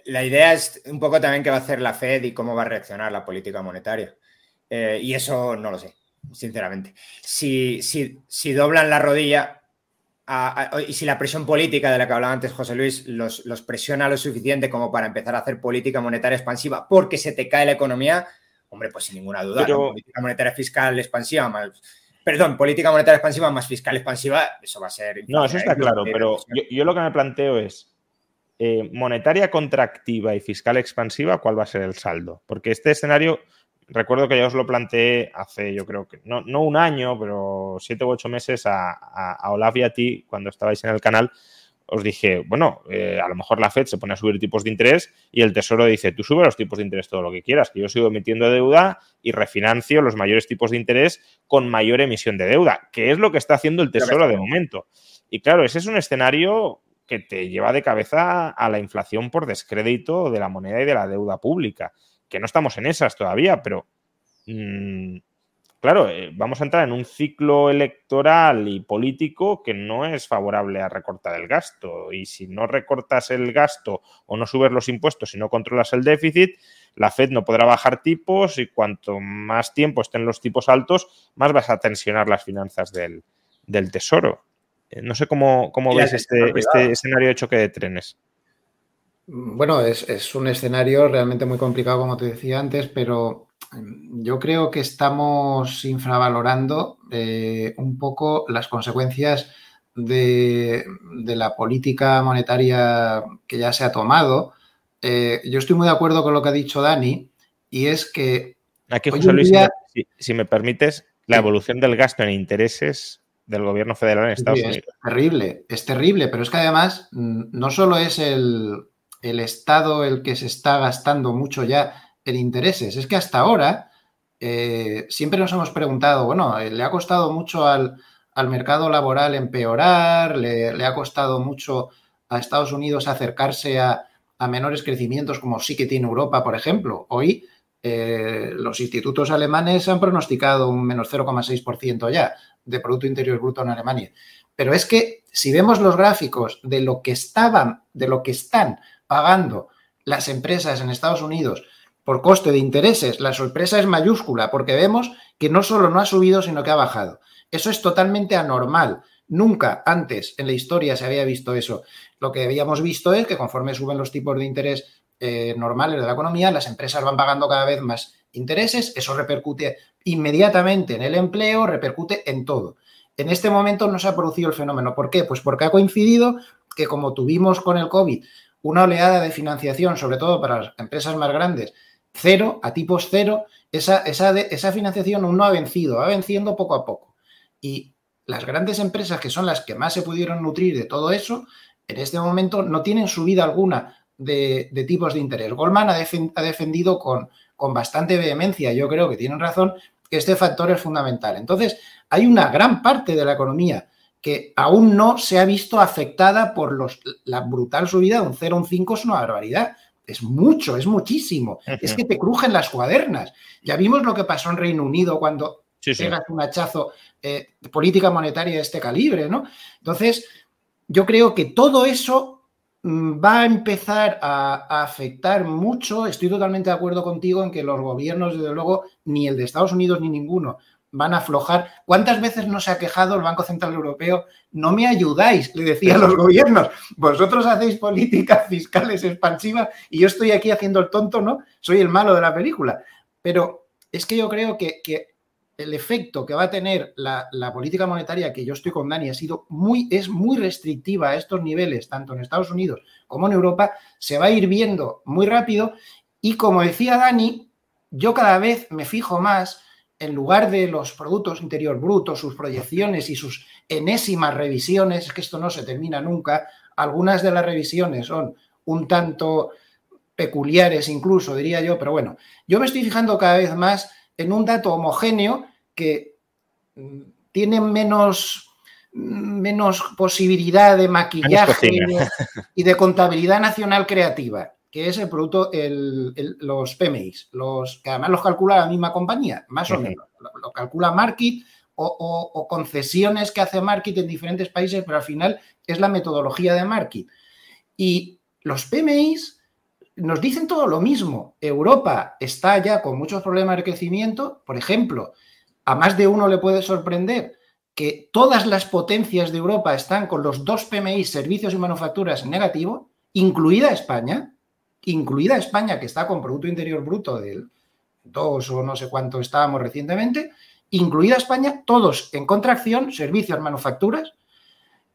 S3: La idea es un poco también qué va a hacer la Fed y cómo va a reaccionar la política monetaria. Eh, y eso no lo sé, sinceramente. Si, doblan la rodilla y si la presión política de la que hablaba antes José Luis los, los presiona lo suficiente como para empezar a hacer política monetaria expansiva porque se te cae la economía, Hombre, pues sin ninguna duda, política monetaria fiscal expansiva más, perdón, política monetaria expansiva más fiscal expansiva, eso va a ser... No, eso está claro, pero
S1: yo, lo que me planteo es, eh, monetaria contractiva y fiscal expansiva, ¿cuál va a ser el saldo? Porque este escenario, recuerdo que ya os lo planteé hace, yo creo que, no, no un año, pero siete u ocho meses a, a, a Olaf y a ti, cuando estabais en el canal, os dije, bueno, eh, a lo mejor la Fed se pone a subir tipos de interés y el Tesoro dice, tú sube los tipos de interés todo lo que quieras, que yo sigo emitiendo deuda y refinancio los mayores tipos de interés con mayor emisión de deuda, que es lo que está haciendo el Tesoro de momento. Y claro, ese es un escenario que te lleva de cabeza a la inflación por descrédito de la moneda y de la deuda pública, que no estamos en esas todavía, pero mm, claro, eh, vamos a entrar en un ciclo electoral y político que no es favorable a recortar el gasto. Y si no recortas el gasto o no subes los impuestos y no controlas el déficit, la Fed no podrá bajar tipos y cuanto más tiempo estén los tipos altos, más vas a tensionar las finanzas del, del tesoro. Eh, no sé cómo, cómo ves este, este escenario de choque de trenes.
S2: Bueno, es, es un escenario realmente muy complicado, como te decía antes, pero Mm, yo creo que estamos infravalorando eh, un poco las consecuencias de, la política monetaria que ya se ha tomado. Eh, yo estoy muy de acuerdo con lo que ha dicho Dani y
S1: es que... Aquí, José Luis, si, me permites, la evolución del gasto en intereses del gobierno federal en Estados Unidos. Es terrible,
S2: es terrible, pero es que además mm, no solo es el Estado el que se está gastando mucho ya intereses. Es que hasta ahora eh, siempre nos hemos preguntado, bueno, eh, le ha costado mucho al, mercado laboral empeorar, le, ha costado mucho a Estados Unidos acercarse a, menores crecimientos como sí que tiene Europa, por ejemplo. Hoy eh, los institutos alemanes han pronosticado un menos 0,6% ya de Producto Interior Bruto en Alemania. Pero es que si vemos los gráficos de lo que estaban, de lo que están pagando las empresas en Estados Unidos por coste de intereses. La sorpresa es mayúscula porque vemos que no solo no ha subido, sino que ha bajado. Eso es totalmente anormal. Nunca antes en la historia se había visto eso. Lo que habíamos visto es que conforme suben los tipos de interés eh, normales de la economía, las empresas van pagando cada vez más intereses, eso repercute inmediatamente en el empleo, repercute en todo. En este momento no se ha producido el fenómeno. ¿Por qué? Pues porque ha coincidido que como tuvimos con el COVID una oleada de financiación, sobre todo para las empresas más grandes, cero, a tipos cero, esa, esa, financiación aún no ha vencido, va venciendo poco a poco. Y las grandes empresas, que son las que más se pudieron nutrir de todo eso, en este momento no tienen subida alguna de, tipos de interés. Goldman ha, defendido con, con bastante vehemencia, yo creo que tienen razón, que este factor es fundamental. Entonces, hay una gran parte de la economía que aún no se ha visto afectada por los, la brutal subida de un cero un cinco, es una barbaridad es mucho, es muchísimo. Es que te crujen las cuadernas. Ya vimos lo que pasó en Reino Unido cuando llegas un hachazo eh, de política monetaria de este calibre, ¿no? Entonces, yo creo que todo eso mm, va a empezar a, a, afectar mucho. Estoy totalmente de acuerdo contigo en que los gobiernos, desde luego, ni el de Estados Unidos ni ninguno, van a aflojar. ¿Cuántas veces no se ha quejado el Banco Central Europeo? No me ayudáis, le decía a los gobiernos. Vosotros hacéis políticas fiscales expansivas y yo estoy aquí haciendo el tonto, ¿no? Soy el malo de la película. Pero es que yo creo que, el efecto que va a tener la, la, política monetaria que yo estoy con Dani ha sido muy, es muy restrictiva a estos niveles, tanto en Estados Unidos como en Europa, se va a ir viendo muy rápido y como decía Dani, yo cada vez me fijo más en lugar de los productos interior brutos, sus proyecciones y sus enésimas revisiones, es que esto no se termina nunca, algunas de las revisiones son un tanto peculiares incluso, diría yo, pero bueno, yo me estoy fijando cada vez más en un dato homogéneo que mm, tiene menos, mm, menos posibilidad de maquillaje y de contabilidad nacional creativa que es el producto, los PMIs, los, que además los calcula la misma compañía, más o menos. Lo, calcula Market o, concesiones que hace Market en diferentes países, pero al final es la metodología de Market. Y los PMIs nos dicen todo lo mismo. Europa está ya con muchos problemas de crecimiento. Por ejemplo, a más de uno le puede sorprender que todas las potencias de Europa están con los dos PMI, servicios y manufacturas, negativo, incluida España incluida España, que está con Producto Interior Bruto del 2 o no sé cuánto estábamos recientemente, incluida España, todos en contracción, servicios, manufacturas.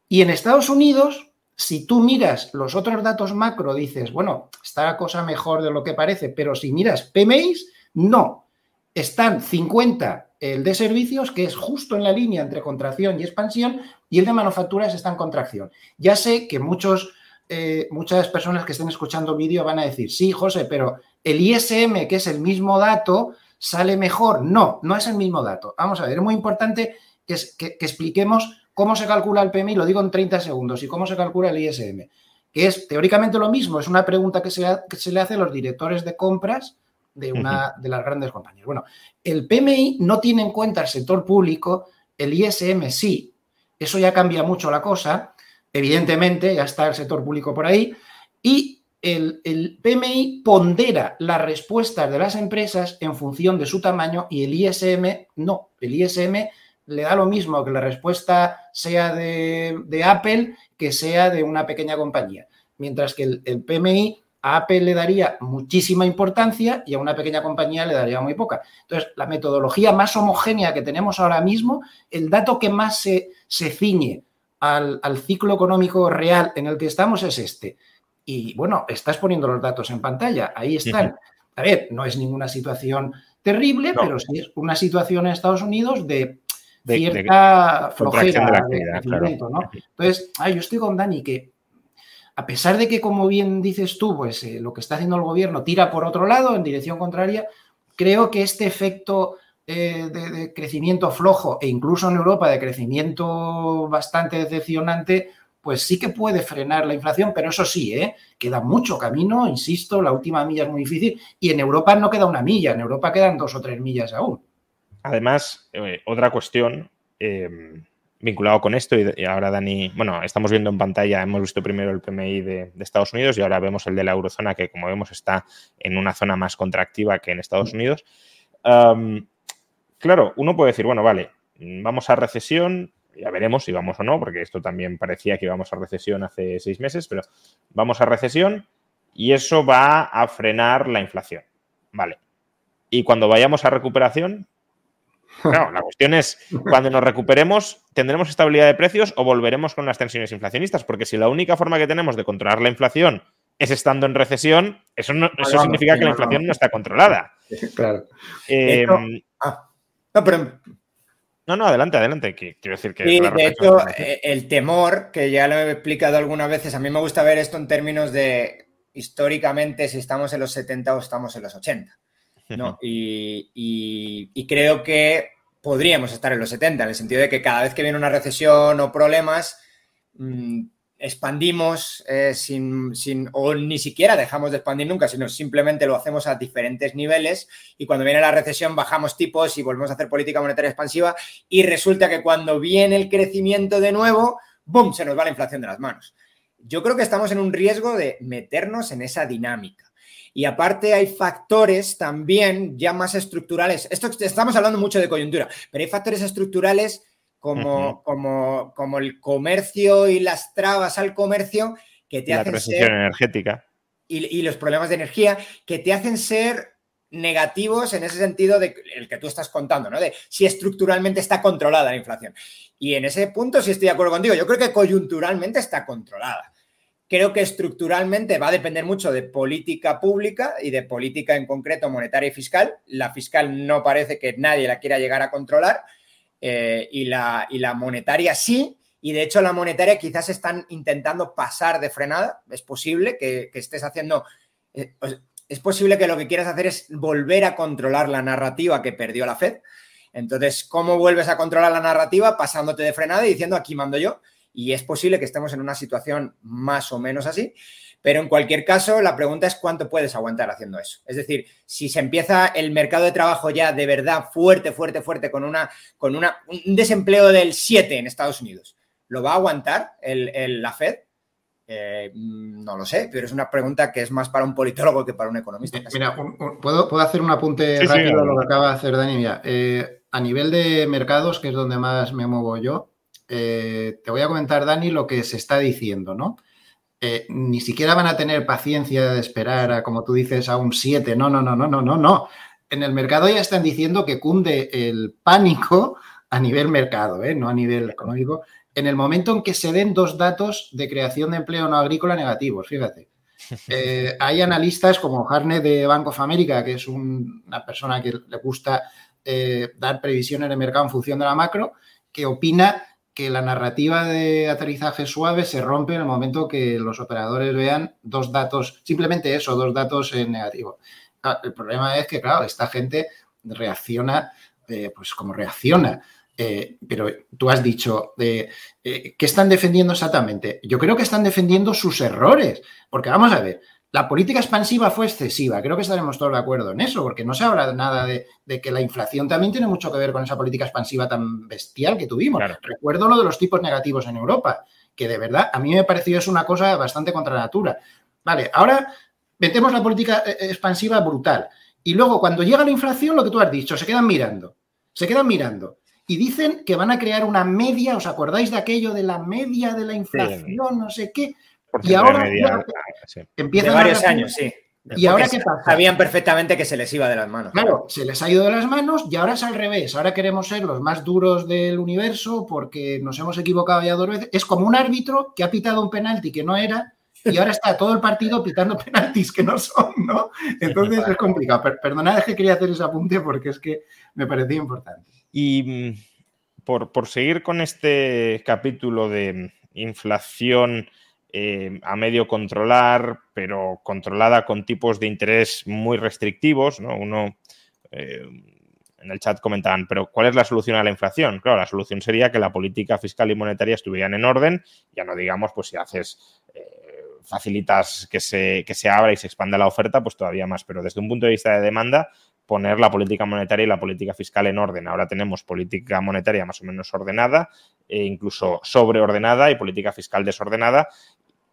S2: Y en Estados Unidos, si tú miras los otros datos macro, dices, bueno, está la cosa mejor de lo que parece, pero si miras PMIs, no. Están 50 el de servicios, que es justo en la línea entre contracción y expansión, y el de manufacturas está en contracción. Ya sé que muchos eh, muchas personas que estén escuchando vídeo van a decir, sí, José, pero el ISM, que es el mismo dato, sale mejor. No, no es el mismo dato. Vamos a ver, es muy importante que, expliquemos cómo se calcula el PMI, lo digo en 30 segundos, y cómo se calcula el ISM, que es teóricamente lo mismo, es una pregunta que se, que se le hace a los directores de compras de una de las grandes compañías. Bueno, el PMI no tiene en cuenta el sector público, el ISM sí. Eso ya cambia mucho la cosa Evidentemente, ya está el sector público por ahí. Y el, PMI pondera las respuestas de las empresas en función de su tamaño y el ISM no. El ISM le da lo mismo que la respuesta sea de, Apple que sea de una pequeña compañía. Mientras que el, PMI a Apple le daría muchísima importancia y a una pequeña compañía le daría muy poca. Entonces, la metodología más homogénea que tenemos ahora mismo, el dato que más se, se ciñe al, ciclo económico real en el que estamos es este. Y bueno, estás poniendo los datos en pantalla, ahí están. A ver, no es ninguna situación terrible, pero sí es una situación en Estados Unidos de,
S1: cierta flojera Entonces,
S2: yo estoy con Dani que a pesar de que, como bien dices tú, pues eh, lo que está haciendo el gobierno tira por otro lado, en dirección contraria, creo que este efecto de, crecimiento flojo e incluso en Europa de crecimiento bastante decepcionante, pues sí que puede frenar la inflación, pero eso sí,
S1: ¿eh? queda
S2: mucho camino, insisto, la última milla es muy difícil y en Europa no queda una milla, en Europa quedan dos o tres millas aún.
S1: Además, eh, otra cuestión eh, vinculado con esto y, ahora Dani, bueno, estamos viendo en pantalla, hemos visto primero el PMI de, Estados Unidos y ahora vemos el de la eurozona que como vemos está en una zona más contractiva que en Estados mm. Unidos claro, uno puede decir, bueno, vale, mm, vamos a recesión, ya veremos si vamos o no, porque esto también parecía que íbamos a recesión hace seis meses, pero vamos a recesión y eso va a frenar la inflación. Vale. Y cuando vayamos a recuperación, Claro, la cuestión es, cuando nos recuperemos, ¿tendremos estabilidad de precios o volveremos con las tensiones inflacionistas? Porque si la única forma que tenemos de controlar la inflación es estando en recesión, eso, no, significa que la inflación no está controlada. Claro. Eh, no, pero... No, no, adelante, adelante. Quiero decir que. de hecho,
S3: eh, el temor, que ya lo he explicado algunas veces, a mí me gusta ver esto en términos de históricamente si estamos en los 70 o estamos en los 80. y, creo que podríamos estar en los 70, en el sentido de que cada vez que viene una recesión o problemas, mm, expandimos eh, sin, sin, o ni siquiera dejamos de expandir nunca, sino simplemente lo hacemos a diferentes niveles y cuando viene la recesión bajamos tipos y volvemos a hacer política monetaria expansiva y resulta que cuando viene el crecimiento de nuevo, ¡boom!, se nos va la inflación de las manos. Yo creo que estamos en un riesgo de meternos en esa dinámica. Y aparte hay factores también ya más estructurales. Esto estamos hablando mucho de coyuntura, pero hay factores estructurales como, el comercio y las trabas al comercio que te hacen ser...
S1: energética.
S3: Y, los problemas de energía que te hacen ser negativos en ese sentido de el que tú estás contando, ¿no? De si estructuralmente está controlada la inflación. Y en ese punto sí estoy de acuerdo contigo. Yo creo que coyunturalmente está controlada. Creo que estructuralmente va a depender mucho de política pública y de política en concreto monetaria y fiscal. La fiscal no parece que nadie la quiera llegar a controlar. Eh, y, la, la monetaria sí, y de hecho la monetaria quizás están intentando pasar de frenada, es posible que, estés haciendo, eh, pues, es posible que lo que quieras hacer es volver a controlar la narrativa que perdió la Fed. Entonces, ¿cómo vuelves a controlar la narrativa? Pasándote de frenada y diciendo, aquí mando yo. Y es posible que estemos en una situación más o menos así. Pero en cualquier caso, la pregunta es cuánto puedes aguantar haciendo eso. Es decir, si se empieza el mercado de trabajo ya de verdad fuerte, fuerte, fuerte, con, una, con una, un desempleo del 7 en Estados Unidos, ¿lo va a aguantar el, la Fed? Eh, no lo sé, pero es una pregunta que es más para un politólogo que para un economista. Eh,
S2: mira, ¿puedo, puedo hacer un apunte rápido a lo que acaba de hacer Dani? Eh, a nivel de mercados, que es donde más me muevo yo, te voy a comentar, Dani, lo que se está diciendo, ¿no? Eh, ni siquiera van a tener paciencia de esperar a, como tú dices, a un 7. No, no, no, no, no, no, no. En el mercado ya están diciendo que cunde el pánico a nivel mercado, ¿eh? no a nivel económico, en el momento en que se den dos datos de creación de empleo no agrícola negativos, fíjate. Eh, hay analistas como Harne de Bank of America, que es una persona que le gusta dar previsiones de mercado en función de la macro, que opina que la narrativa de aterrizaje suave se rompe en el momento que los operadores vean dos datos, simplemente eso, dos datos en negativo. El problema es que, claro, esta gente reacciona eh, pues como reacciona. Eh, pero tú has dicho, eh, ¿qué están defendiendo exactamente? Yo creo que están defendiendo sus errores, porque vamos a ver, la política expansiva fue excesiva, creo que estaremos todos de acuerdo en eso, porque no se habla nada de, que la inflación también tiene mucho que ver con esa política expansiva tan bestial que tuvimos. Recuerdo lo de los tipos negativos en Europa, que de verdad a mí me pareció es una cosa bastante contra natura. Vale, ahora metemos la política eh, eh, expansiva brutal. Y luego, cuando llega la inflación, lo que tú has dicho, se quedan mirando. Se quedan mirando. Y dicen que van a crear una media,
S3: ¿os acordáis de aquello de la media de la inflación, no sé qué? y ahora de varios años, sí. ¿Y ahora Sabían perfectamente que se les iba de las manos. Claro,
S2: se les ha ido de las manos y ahora es al revés. Ahora queremos ser los más duros del universo porque nos hemos equivocado ya dos veces. Es como un árbitro que ha pitado un penalti que no era y ahora está todo el partido pitando penaltis que no son, ¿no? Entonces es complicado. Perdonad que quería hacer ese apunte porque es que me parecía
S1: importante. Y mm, por, por seguir con este capítulo de inflación eh, a medio controlar, pero controlada con tipos de interés muy restrictivos. ¿no? Uno, eh, en el chat comentaban, pero ¿cuál es la solución a la inflación? Claro, la solución sería que la política fiscal y monetaria estuvieran en orden, ya no digamos, pues si haces... Eh, facilitas que se, que se abra y se expanda la oferta, pues todavía más. Pero desde un punto de vista de demanda, poner la política monetaria y la política fiscal en orden. Ahora tenemos política monetaria más o menos ordenada, e incluso sobreordenada y política fiscal desordenada,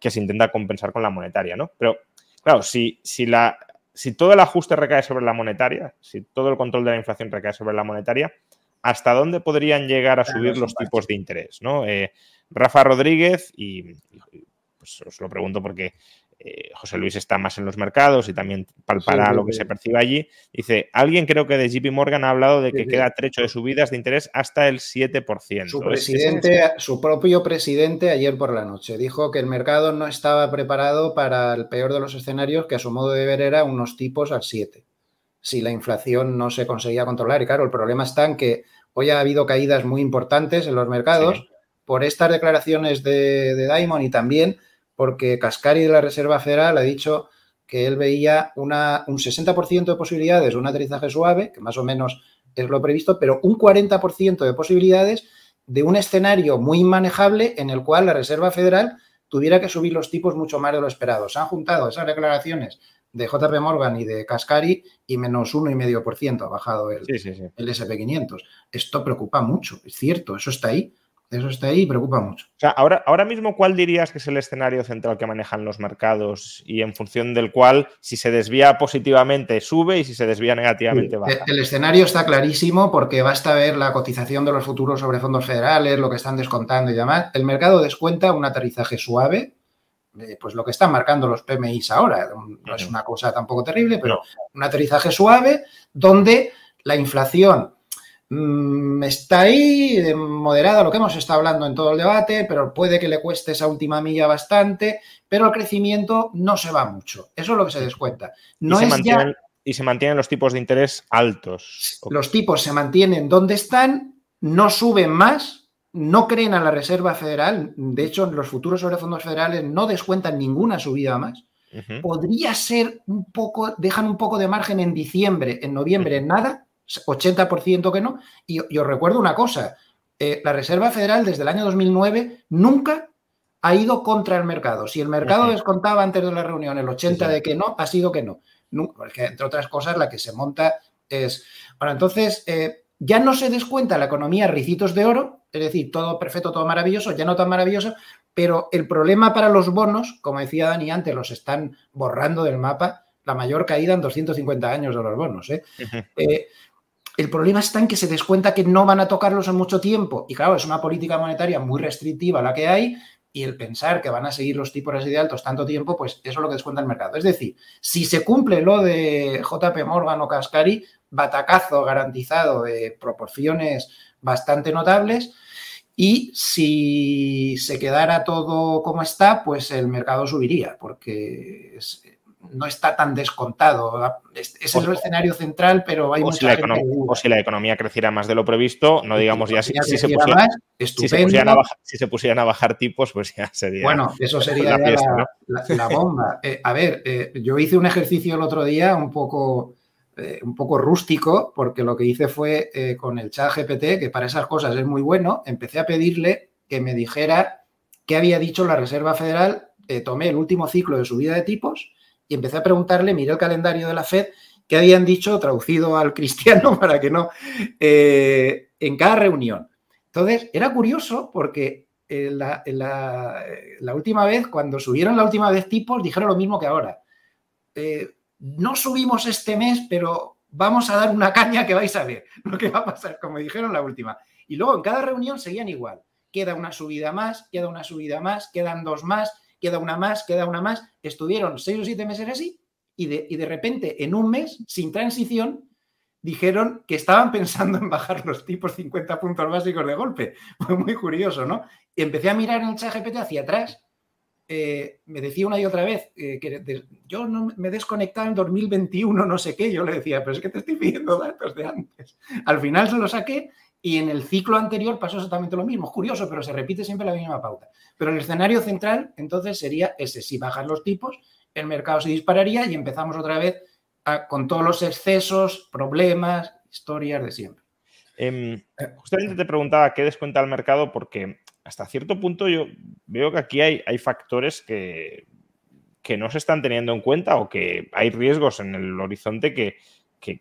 S1: que se intenta compensar con la monetaria, ¿no? Pero, claro, si, si, la, si todo el ajuste recae sobre la monetaria, si todo el control de la inflación recae sobre la monetaria, ¿hasta dónde podrían llegar a subir los tipos de interés? ¿no? Eh, Rafa Rodríguez, y, y pues os lo pregunto porque eh, José Luis está más en los mercados y también palpará lo que se percibe allí. Dice, alguien creo que de JP Morgan ha hablado de que queda trecho de subidas de interés hasta el 7%. Su, presidente,
S2: su propio presidente ayer por la noche dijo que el mercado no estaba preparado para el peor de los escenarios, que a su modo de ver era unos tipos al 7, si la inflación no se conseguía controlar. Y claro, el problema está en que hoy ha habido caídas muy importantes en los mercados por estas declaraciones de, de Diamond y también porque Cascari de la Reserva Federal ha dicho que él veía un 60% de posibilidades de un aterrizaje suave, que más o menos es lo previsto, pero un 40% de posibilidades de un escenario muy inmanejable en el cual la Reserva Federal tuviera que subir los tipos mucho más de lo esperado. Se han juntado esas declaraciones de JP Morgan y de Cascari y menos 1,5%
S1: ha bajado el SP500. Esto preocupa mucho, es cierto, eso está ahí eso está ahí y preocupa mucho. ahora, ahora mismo, ¿cuál dirías que es el escenario central que manejan los mercados y en función del cual, si se desvía positivamente, sube y si se desvía negativamente, baja?
S2: El, escenario está clarísimo porque basta ver la cotización de los futuros sobre fondos federales, lo que están descontando y demás. El mercado descuenta un aterrizaje suave, eh, pues lo que están marcando los PMIs ahora. No es una cosa tampoco terrible, pero un aterrizaje suave donde la inflación Mm, está ahí, moderado, lo que hemos estado hablando en todo el debate, pero puede que le cueste esa última milla bastante, pero el crecimiento no se va mucho. Eso es lo que se descuenta. No
S1: y se mantienen los tipos de interés altos. Los tipos se
S2: mantienen donde están, no suben más, no creen a la Reserva Federal. De hecho, los futuros sobre fondos federales no descuentan ninguna subida más. Podría ser un poco, dejan un poco de margen en diciembre, en noviembre, en nada, 80% que no. Y, os recuerdo una cosa, eh, la Reserva Federal desde el año 2009 nunca ha ido contra el mercado. Si el mercado descontaba antes de la reunión el 80 de que no, ha sido que no. entre otras cosas, la que se monta es... Bueno, entonces, eh, ya no se descuenta la economía ricitos de oro, es decir, todo perfecto, todo maravilloso, ya no tan maravilloso, pero el problema para los bonos, como decía Dani antes, los están borrando del mapa, la mayor caída en 250 años de los bonos. ¿eh? eh el problema está en que se descuenta que no van a tocarlos en mucho tiempo. Y claro, es una política monetaria muy restrictiva la que hay, y el pensar que van a seguir los tipos así de altos tanto tiempo, pues eso es lo que descuenta el mercado. Es decir, si se cumple lo de JP Morgan o Cascari, batacazo garantizado de proporciones bastante notables. Y si se quedara todo como está, pues el mercado subiría, porque no está tan descontado. Ese es el escenario central, pero hay mucha si O
S1: si la economía creciera más de lo previsto, no digamos ya si, se pusieran, a bajar, tipos, pues ya sería. Bueno, eso sería la, bomba.
S2: Eh, a ver, eh, yo hice un ejercicio el otro día un poco. Eh, un poco rústico, porque lo que hice fue con el chat GPT, que para esas cosas es muy bueno, empecé a pedirle que me dijera qué había dicho la Reserva Federal, tomé el último ciclo de subida de tipos y empecé a preguntarle, miré el calendario de la FED, que habían dicho, traducido al cristiano para que no, eh, en cada reunión. Entonces, era curioso porque eh, eh, la, última vez, cuando subieron la última vez tipos, dijeron lo mismo que ahora. no subimos este mes, pero vamos a dar una caña que vais a ver lo que va a pasar, como dijeron la última. Y luego en cada reunión seguían igual. Queda una subida más, queda una subida más, quedan dos más, queda una más, queda una más. Estuvieron seis o siete meses así y de, repente, en un mes, sin transición, dijeron que estaban pensando en bajar los tipos 50 puntos básicos de golpe. Fue muy curioso, ¿no? Y empecé a mirar en el chat hacia atrás. Eh, me decía una y otra vez eh, que yo no me desconectaba en 2021, no sé qué. Yo le decía, pero es que te estoy pidiendo datos de antes. Al final se lo saqué y en el ciclo anterior pasó exactamente lo mismo. Es curioso, pero se repite siempre la misma pauta. Pero el escenario central entonces sería ese. Si bajan los tipos,
S1: el mercado se dispararía y empezamos otra vez con todos los excesos, problemas, historias de siempre. Em, justamente te preguntaba qué descuenta el mercado porque hasta cierto punto yo veo que aquí hay, factores que no se están teniendo en cuenta o que hay riesgos en el horizonte que,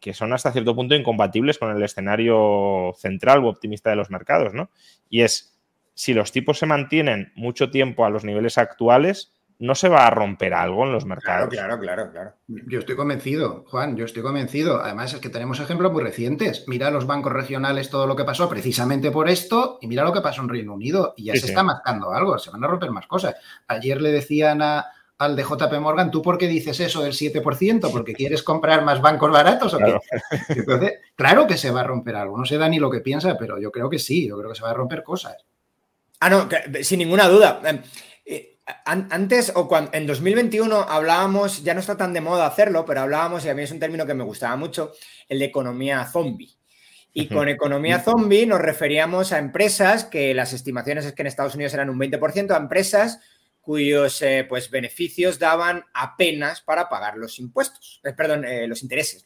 S1: que, son hasta cierto punto incompatibles con el escenario central o optimista de los mercados, ¿no? Y es, si los tipos se mantienen mucho tiempo a los niveles actuales, ¿no se va a romper algo en los mercados? Claro, claro, claro,
S2: claro. Yo estoy convencido, Juan, yo estoy convencido. Además, es que tenemos ejemplos muy recientes. Mira los bancos regionales, todo lo que pasó precisamente por esto, y mira lo que pasó en Reino Unido, y ya se está marcando algo, se van a romper más cosas. Ayer le decían a de JP Morgan, ¿tú por qué dices eso del 7%? ¿Porque quieres comprar más bancos baratos o claro. claro que se va a romper algo. No sé, Dani, lo que piensa, pero yo creo que sí, yo creo que se va a romper cosas.
S3: Ah, no, sin ninguna duda. Em, eh, antes o cuando, en 2021 hablábamos, ya no está tan de moda hacerlo, pero hablábamos, y a mí es un término que me gustaba mucho, el de economía zombie. Y con economía mm. zombie nos referíamos a empresas que las estimaciones es que en Estados Unidos eran un 20%, a empresas cuyos eh, pues, beneficios daban apenas para pagar los impuestos, eh, perdón, eh, los intereses,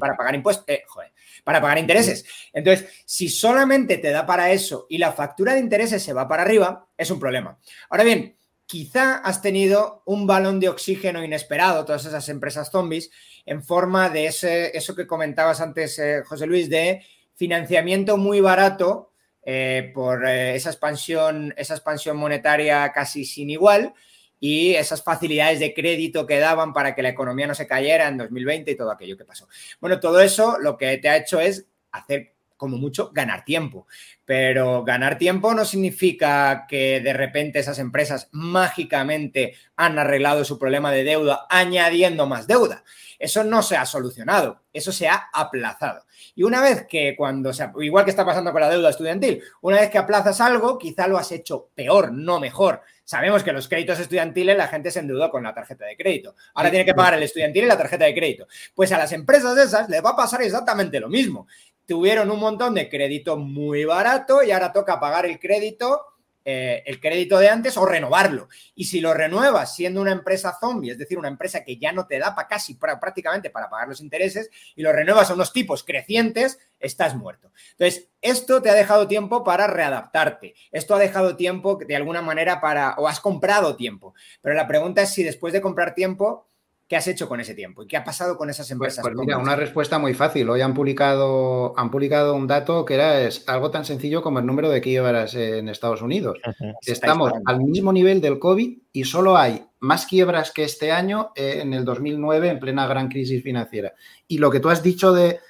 S3: para pagar impuestos, joder, para pagar intereses. Entonces, si solamente te da para eso y la factura de intereses se va para arriba, es un problema. Ahora bien, quizá has tenido un balón de oxígeno inesperado, todas esas empresas zombies, en forma de ese, eso que comentabas antes, José Luis, de financiamiento muy barato eh, por eh, esa, expansión, esa expansión monetaria casi sin igual y esas facilidades de crédito que daban para que la economía no se cayera en 2020 y todo aquello que pasó. Bueno, todo eso lo que te ha hecho es hacer como mucho ganar tiempo. Pero ganar tiempo no significa que de repente esas empresas mágicamente han arreglado su problema de deuda añadiendo más deuda. Eso no se ha solucionado, eso se ha aplazado. Y una vez que cuando, se, igual que está pasando con la deuda estudiantil, una vez que aplazas algo, quizá lo has hecho peor, no mejor. Sabemos que los créditos estudiantiles la gente se endeudó con la tarjeta de crédito. Ahora tiene que pagar el estudiantil y la tarjeta de crédito. Pues a las empresas esas les va a pasar exactamente lo mismo. Tuvieron un montón de crédito muy barato y ahora toca pagar el crédito eh, el crédito de antes o renovarlo. Y si lo renuevas siendo una empresa zombie, es decir, una empresa que ya no te da para casi prácticamente para pagar los intereses, y lo renuevas a unos tipos crecientes, estás muerto. Entonces, esto te ha dejado tiempo para readaptarte. Esto ha dejado tiempo de alguna manera para, o has comprado tiempo. Pero la pregunta es si después de comprar tiempo, ¿Qué has hecho con ese tiempo? ¿Y qué ha pasado con esas pues, empresas? Pues, mira,
S2: una respuesta muy fácil. Hoy han publicado, han publicado un dato que era es algo tan sencillo como el número de quiebras en Estados Unidos. Estamos al mismo nivel del COVID y solo hay más quiebras que este año eh, en el 2009 en plena gran crisis financiera. Y lo que tú has dicho de...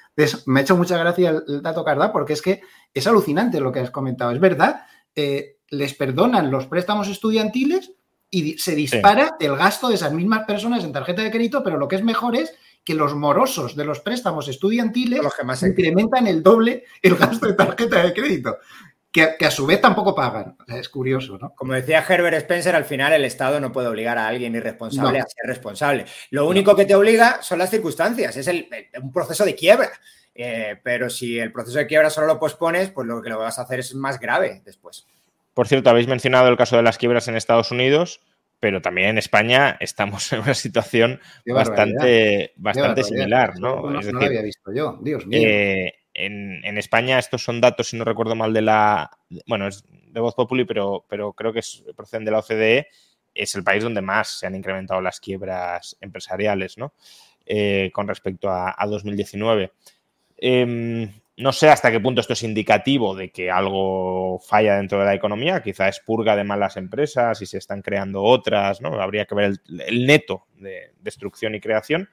S2: me ha hecho mucha gracia el, dato, Carda, porque es que es alucinante lo que has comentado. Es verdad, eh, les perdonan los préstamos estudiantiles y se dispara el gasto de esas mismas personas en tarjeta de crédito, pero lo que es mejor es que los morosos de los préstamos estudiantiles los que más incrementan el doble el gasto de tarjeta de crédito. Que, a su vez tampoco pagan. Es
S3: curioso, ¿no? Como decía Herbert Spencer, al final el Estado no puede obligar a alguien irresponsable a ser responsable. Lo único que te obliga son las circunstancias, es un proceso de quiebra. Eh, pero si el proceso de quiebra solo lo pospones, pues lo que lo vas a hacer es más grave después.
S1: Por cierto, habéis mencionado el caso de las quiebras en Estados Unidos, pero también en España estamos en una situación bastante, bastante similar, ¿no? lo había
S2: visto yo, Dios mío.
S1: Eh, en, España, estos son datos, si no recuerdo mal, de la. Bueno, es de Voz Populi, pero, pero creo que proceden de la OCDE. Es el país donde más se han incrementado las quiebras empresariales, ¿no? Eh, con respecto a, 2019. No sé hasta qué punto esto es indicativo de que algo falla dentro de la economía, quizá es purga de malas empresas y se están creando otras, ¿no? Habría que ver el, neto de destrucción y creación.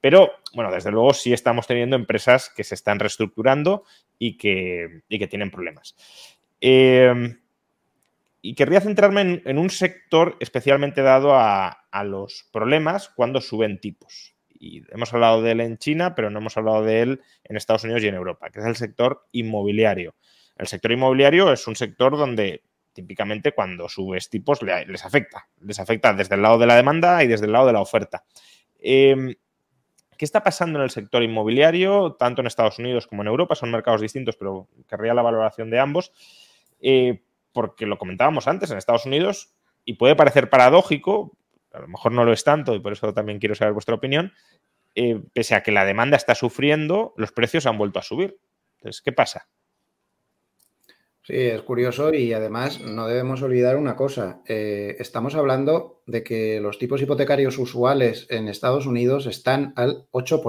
S1: Pero, bueno, desde luego sí estamos teniendo empresas que se están reestructurando y que, tienen problemas. Em, y querría centrarme en, un sector especialmente dado a, a los problemas cuando suben tipos y hemos hablado de él en China, pero no hemos hablado de él en Estados Unidos y en Europa, que es el sector inmobiliario. El sector inmobiliario es un sector donde típicamente cuando subes tipos les afecta, les afecta desde el lado de la demanda y desde el lado de la oferta. Em, ¿Qué está pasando en el sector inmobiliario, tanto en Estados Unidos como en Europa? Son mercados distintos, pero querría la valoración de ambos, eh, porque lo comentábamos antes, en Estados Unidos, y puede parecer paradójico, a lo mejor no lo es tanto y por eso también quiero saber vuestra opinión, eh, pese a que la demanda está sufriendo, los precios han vuelto a subir. Entonces, ¿qué pasa?
S2: Sí, es curioso y además no debemos olvidar una cosa. Eh, estamos hablando de que los tipos hipotecarios usuales en Estados Unidos están al 8%,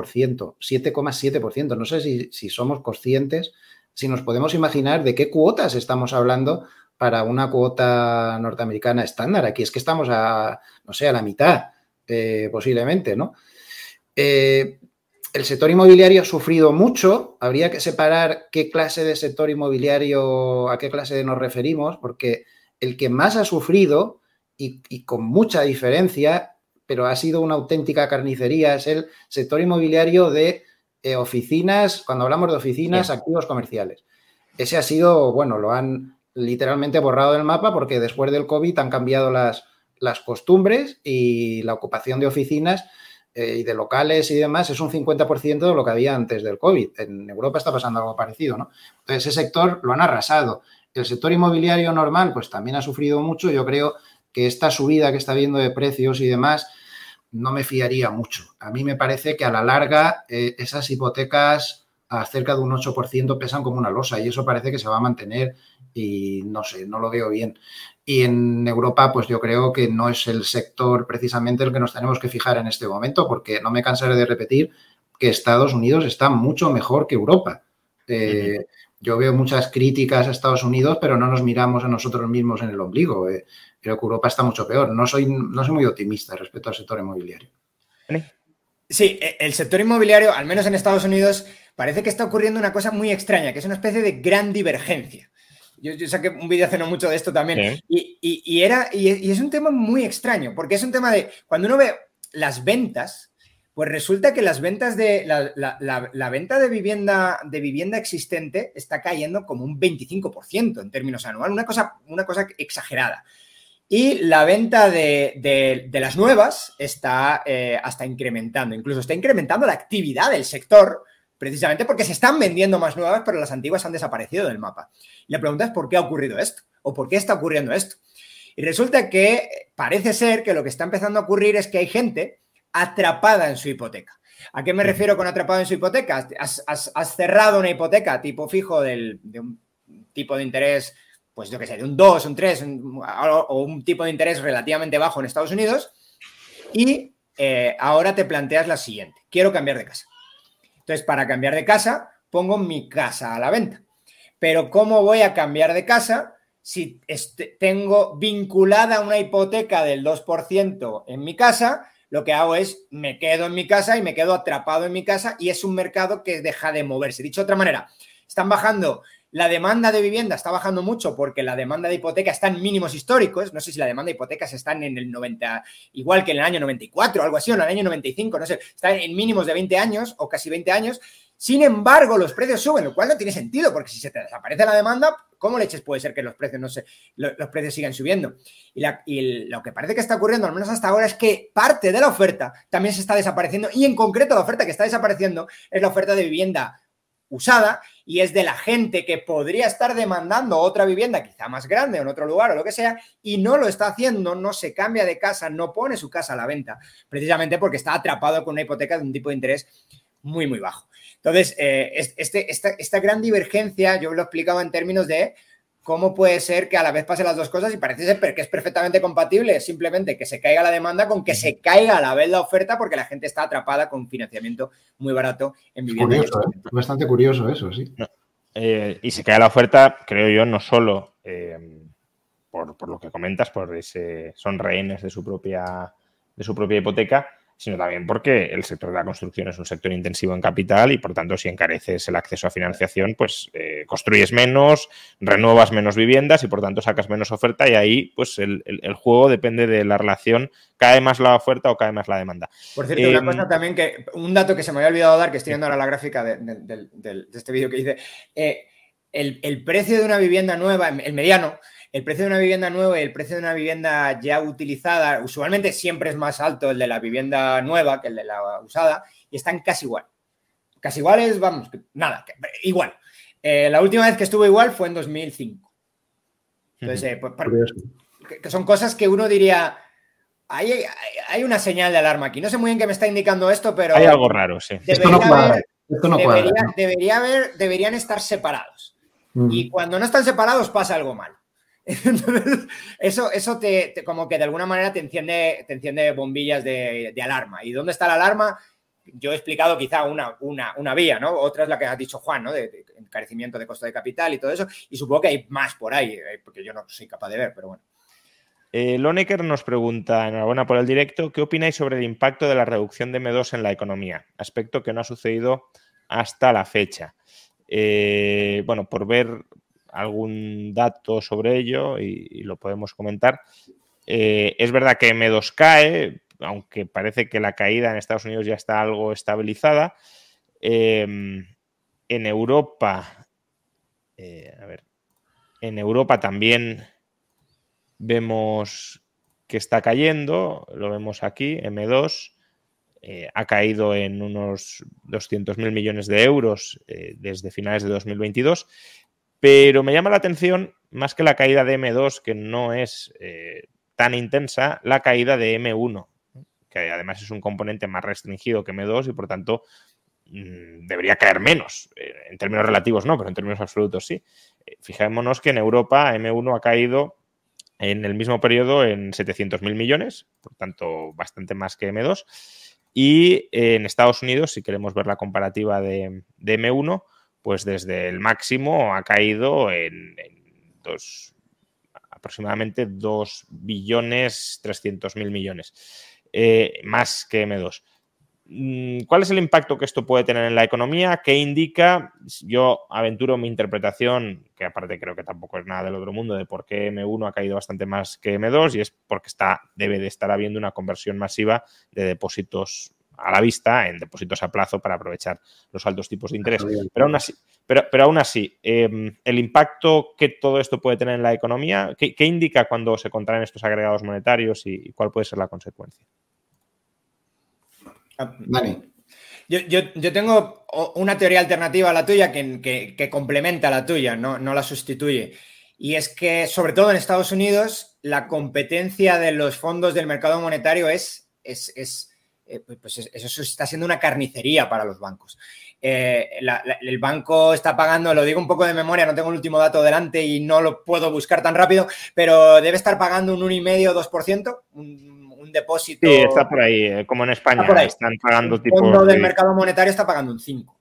S2: 7,7%. No sé si, si somos conscientes, si nos podemos imaginar de qué cuotas estamos hablando para una cuota norteamericana estándar. Aquí es que estamos a, no sé, a la mitad eh, posiblemente, ¿no? Eh, el sector inmobiliario ha sufrido mucho. Habría que separar qué clase de sector inmobiliario, a qué clase nos referimos, porque el que más ha sufrido y, con mucha diferencia, pero ha sido una auténtica carnicería, es el sector inmobiliario de eh, oficinas, cuando hablamos de oficinas, activos comerciales. Ese ha sido, bueno, lo han, literalmente borrado del mapa porque después del COVID han cambiado las, las costumbres y la ocupación de oficinas eh, y de locales y demás es un 50% de lo que había antes del COVID. En Europa está pasando algo parecido, ¿no? Entonces, ese sector lo han arrasado. El sector inmobiliario normal, pues también ha sufrido mucho. Yo creo que esta subida que está viendo de precios y demás, no me fiaría mucho. A mí me parece que a la larga eh, esas hipotecas a cerca de un 8% pesan como una losa y eso parece que se va a mantener y no sé, no lo veo bien. Y en Europa, pues yo creo que no es el sector precisamente el que nos tenemos que fijar en este momento, porque no me cansaré de repetir que Estados Unidos está mucho mejor que Europa. Eh, yo veo muchas críticas a Estados Unidos, pero no nos miramos a nosotros mismos en el ombligo. Eh. creo que Europa está mucho peor. No soy, no soy muy optimista respecto al sector inmobiliario.
S3: Sí, e, el sector inmobiliario, al menos en Estados Unidos, parece que está ocurriendo una cosa muy extraña, que es una especie de gran divergencia. Yo, saqué un vídeo hace no mucho de esto también. Y, era, y, es un tema muy extraño, porque es un tema de cuando uno ve las ventas, pues resulta que las ventas de la, venta de vivienda de vivienda existente está cayendo como un 25% en términos anual, una cosa, una cosa exagerada. Y la venta de, las nuevas está eh, hasta incrementando, incluso está incrementando la actividad del sector precisamente porque se están vendiendo más nuevas, pero las antiguas han desaparecido del mapa. Y la pregunta es por qué ha ocurrido esto o por qué está ocurriendo esto. Y resulta que parece ser que lo que está empezando a ocurrir es que hay gente atrapada en su hipoteca. ¿A qué me refiero con atrapado en su hipoteca? Has, cerrado una hipoteca tipo fijo de un tipo de interés, pues yo qué sé, de un 2, un 3 o un tipo de interés relativamente bajo en Estados Unidos y eh, ahora te planteas la siguiente, quiero cambiar de casa. Entonces, para cambiar de casa, pongo mi casa a la venta. Pero ¿cómo voy a cambiar de casa si este, tengo vinculada una hipoteca del 2% en mi casa? Lo que hago es me quedo en mi casa y me quedo atrapado en mi casa y es un mercado que deja de moverse. Dicho de otra manera, están bajando la demanda de vivienda está bajando mucho porque la demanda de hipoteca está en mínimos históricos. No sé si la demanda de hipotecas está en el 90, igual que en el año 94, algo así, o en el año 95, no sé. Está en mínimos de 20 años o casi 20 años. Sin embargo, los precios suben, lo cual no tiene sentido, porque si se te desaparece la demanda, ¿cómo leches puede ser que los precios no se, precios sigan subiendo? y, lo que parece que está ocurriendo, al menos hasta ahora, es que parte de la oferta también se está desapareciendo, y en concreto la oferta que está desapareciendo es la oferta de vivienda usada y es de la gente que podría estar demandando otra vivienda, quizá más grande en otro lugar o lo que sea, y no lo está haciendo, no se cambia de casa, no pone su casa a la venta, precisamente porque está atrapado con una hipoteca de un tipo de interés muy, muy bajo. Entonces, eh, este, esta, esta gran divergencia, yo lo explicaba en términos de ¿Cómo puede ser que a la vez pasen las dos cosas y parece ser que es perfectamente compatible? Simplemente que se caiga la demanda con que se caiga a la vez la oferta porque la gente está atrapada con financiamiento muy barato en vivienda. Curioso, ¿eh? Bastante curioso eso, sí.
S1: Eh, y se cae la oferta, creo yo, no solo eh, por, lo que comentas, por ese, son rehenes de su propia, de su propia hipoteca, sino también porque el sector de la construcción es un sector intensivo en capital y por tanto si encareces el acceso a financiación, pues eh, construyes menos, renuevas menos viviendas y por tanto sacas menos oferta y ahí pues el, juego depende de la relación, cae más la oferta o cae más la demanda. Por cierto, una em, cosa
S3: también que, un dato que se me había olvidado dar, que estoy viendo ahora la gráfica de, este vídeo que dice eh, el, el, precio de una vivienda nueva, el mediano, el precio de una vivienda nueva y el precio de una vivienda ya utilizada, usualmente siempre es más alto el de la vivienda nueva que el de la usada, y están casi igual. Casi iguales, vamos, nada, igual. Eh, la última vez que estuvo igual fue en 2005. Entonces, pues, que son cosas que uno diría, hay, una señal de alarma aquí. No sé muy bien qué me está indicando esto, pero... Hay algo raro, sí. debería, haber, deberían estar separados. Y cuando no están separados pasa algo mal. Entonces, eso, eso te, como que de alguna manera te enciende, bombillas de, alarma. ¿Y dónde está la alarma? Yo he explicado quizá una, una, vía, ¿no? Otra es la que has dicho Juan, ¿no? De, encarecimiento de costo de capital y todo eso. Y supongo que hay más por ahí, eh, porque yo no soy capaz de ver, pero bueno.
S1: Eh, Lonecker nos pregunta, enhorabuena por el directo, ¿qué opináis sobre el impacto de la reducción de M2 en la economía? Aspecto que no ha sucedido hasta la fecha. Eh, bueno, por ver, algún dato sobre ello y, lo podemos comentar. Eh, es verdad que M2 cae, aunque parece que la caída en Estados Unidos ya está algo estabilizada. Eh, en Europa, eh, en Europa también vemos que está cayendo, lo vemos aquí, M2. ha caído en unos 200.000 millones de euros desde finales de 2022 pero me llama la atención, más que la caída de M2, que no es eh, tan intensa, la caída de M1, que además es un componente más restringido que M2 y por tanto mm, debería caer menos. Eh, en términos relativos no, pero en términos absolutos sí. Eh, fijémonos que en Europa M1 ha caído en el mismo periodo en 700.000 millones, por tanto bastante más que M2. Y en Estados Unidos, si queremos ver la comparativa de M1, pues desde el máximo ha caído en, dos, aproximadamente 2 billones 300 mil millones, eh, más que M2. Mm, ¿Cuál es el impacto que esto puede tener en la economía? ¿Qué indica? Yo aventuro mi interpretación, que aparte creo que tampoco es nada del otro mundo, de por qué M1 ha caído bastante más que M2 y es porque está, debe de estar habiendo una conversión masiva de depósitos a la vista en depósitos a plazo para aprovechar los altos tipos de interés. Ah, pero aún así, pero, pero aún así em, el impacto que todo esto puede tener en la economía, ¿qué, indica cuando se contraen estos agregados monetarios y, cuál puede ser la consecuencia?
S3: Ah, vale. Yo, tengo una teoría alternativa a la tuya que, complementa la tuya, no, la sustituye. Y es que, sobre todo en Estados Unidos, la competencia de los fondos del mercado monetario es, es eh, pues, pues eso está siendo una carnicería para los bancos. Eh, el banco está pagando, lo digo un poco de memoria, no tengo el último dato delante y no lo puedo buscar tan rápido, pero debe estar pagando un 1,5 2%, un, un depósito. Sí, está por
S1: ahí, eh, como en España, están pagando tipo. El fondo del mercado
S3: monetario está pagando un 5.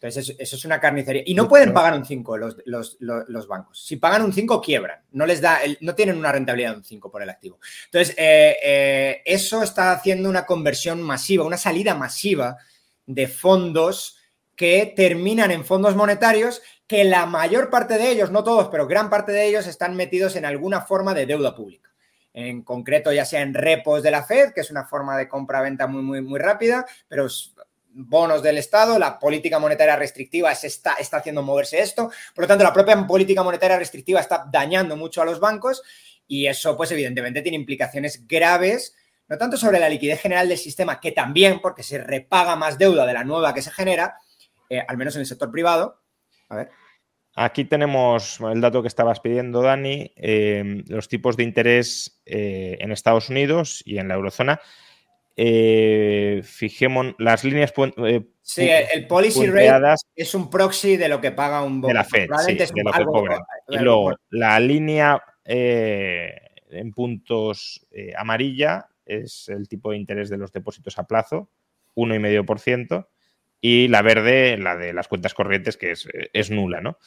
S3: Entonces, eso, es una carnicería. Y no pueden pagar un 5 los, bancos. Si pagan un 5, quiebran. No les da, no tienen una rentabilidad de un 5 por el activo. Entonces, eh, eh, eso está haciendo una conversión masiva, una salida masiva de fondos que terminan en fondos monetarios, que la mayor parte de ellos, no todos, pero gran parte de ellos están metidos en alguna forma de deuda pública. En concreto, ya sea en repos de la Fed, que es una forma de compra-venta muy, muy, muy rápida, pero bonos del Estado, la política monetaria restrictiva se está, está haciendo moverse esto, por lo tanto la propia política monetaria restrictiva está dañando mucho a los bancos y eso pues evidentemente tiene implicaciones graves, no tanto sobre la liquidez general del sistema, que también porque se repaga más deuda de la nueva que se genera, eh, al menos en el sector privado.
S1: A ver. Aquí tenemos el dato que estabas pidiendo, Dani, eh, los tipos de interés eh, en Estados Unidos y en la eurozona. Eh, Fijémonos, las líneas. Eh, sí, el policy rate
S3: es un proxy
S1: de lo que paga un De la Fed, Y luego, la línea eh, en puntos amarilla es el tipo de interés de los depósitos a plazo, 1,5%, y la verde, la de las cuentas corrientes, que es, es nula, ¿no?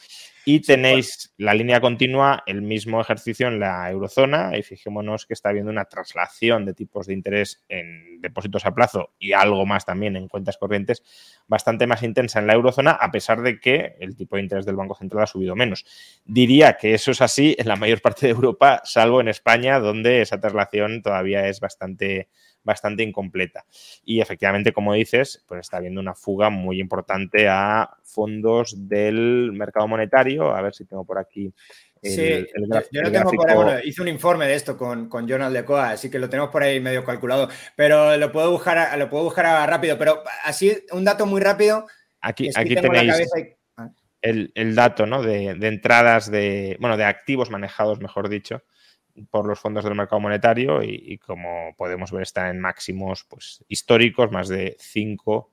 S1: Y tenéis la línea continua, el mismo ejercicio en la eurozona, y fijémonos que está habiendo una traslación de tipos de interés en depósitos a plazo y algo más también en cuentas corrientes, bastante más intensa en la eurozona, a pesar de que el tipo de interés del Banco Central ha subido menos. Diría que eso es así en la mayor parte de Europa, salvo en España, donde esa traslación todavía es bastante, bastante incompleta. Y efectivamente, como dices, pues está habiendo una fuga muy importante a fondos del mercado monetario a ver si tengo por aquí. El, sí, yo tengo por ahí, bueno,
S3: hice un informe de esto con, con de Coa, así que lo tenemos por ahí medio calculado, pero lo puedo buscar, lo puedo buscar rápido, pero así, un dato muy rápido.
S1: Aquí, aquí tenéis ah. el, dato de, entradas de, bueno, de activos manejados, mejor dicho, por los fondos del mercado monetario y, como podemos ver está en máximos pues, históricos, más de 5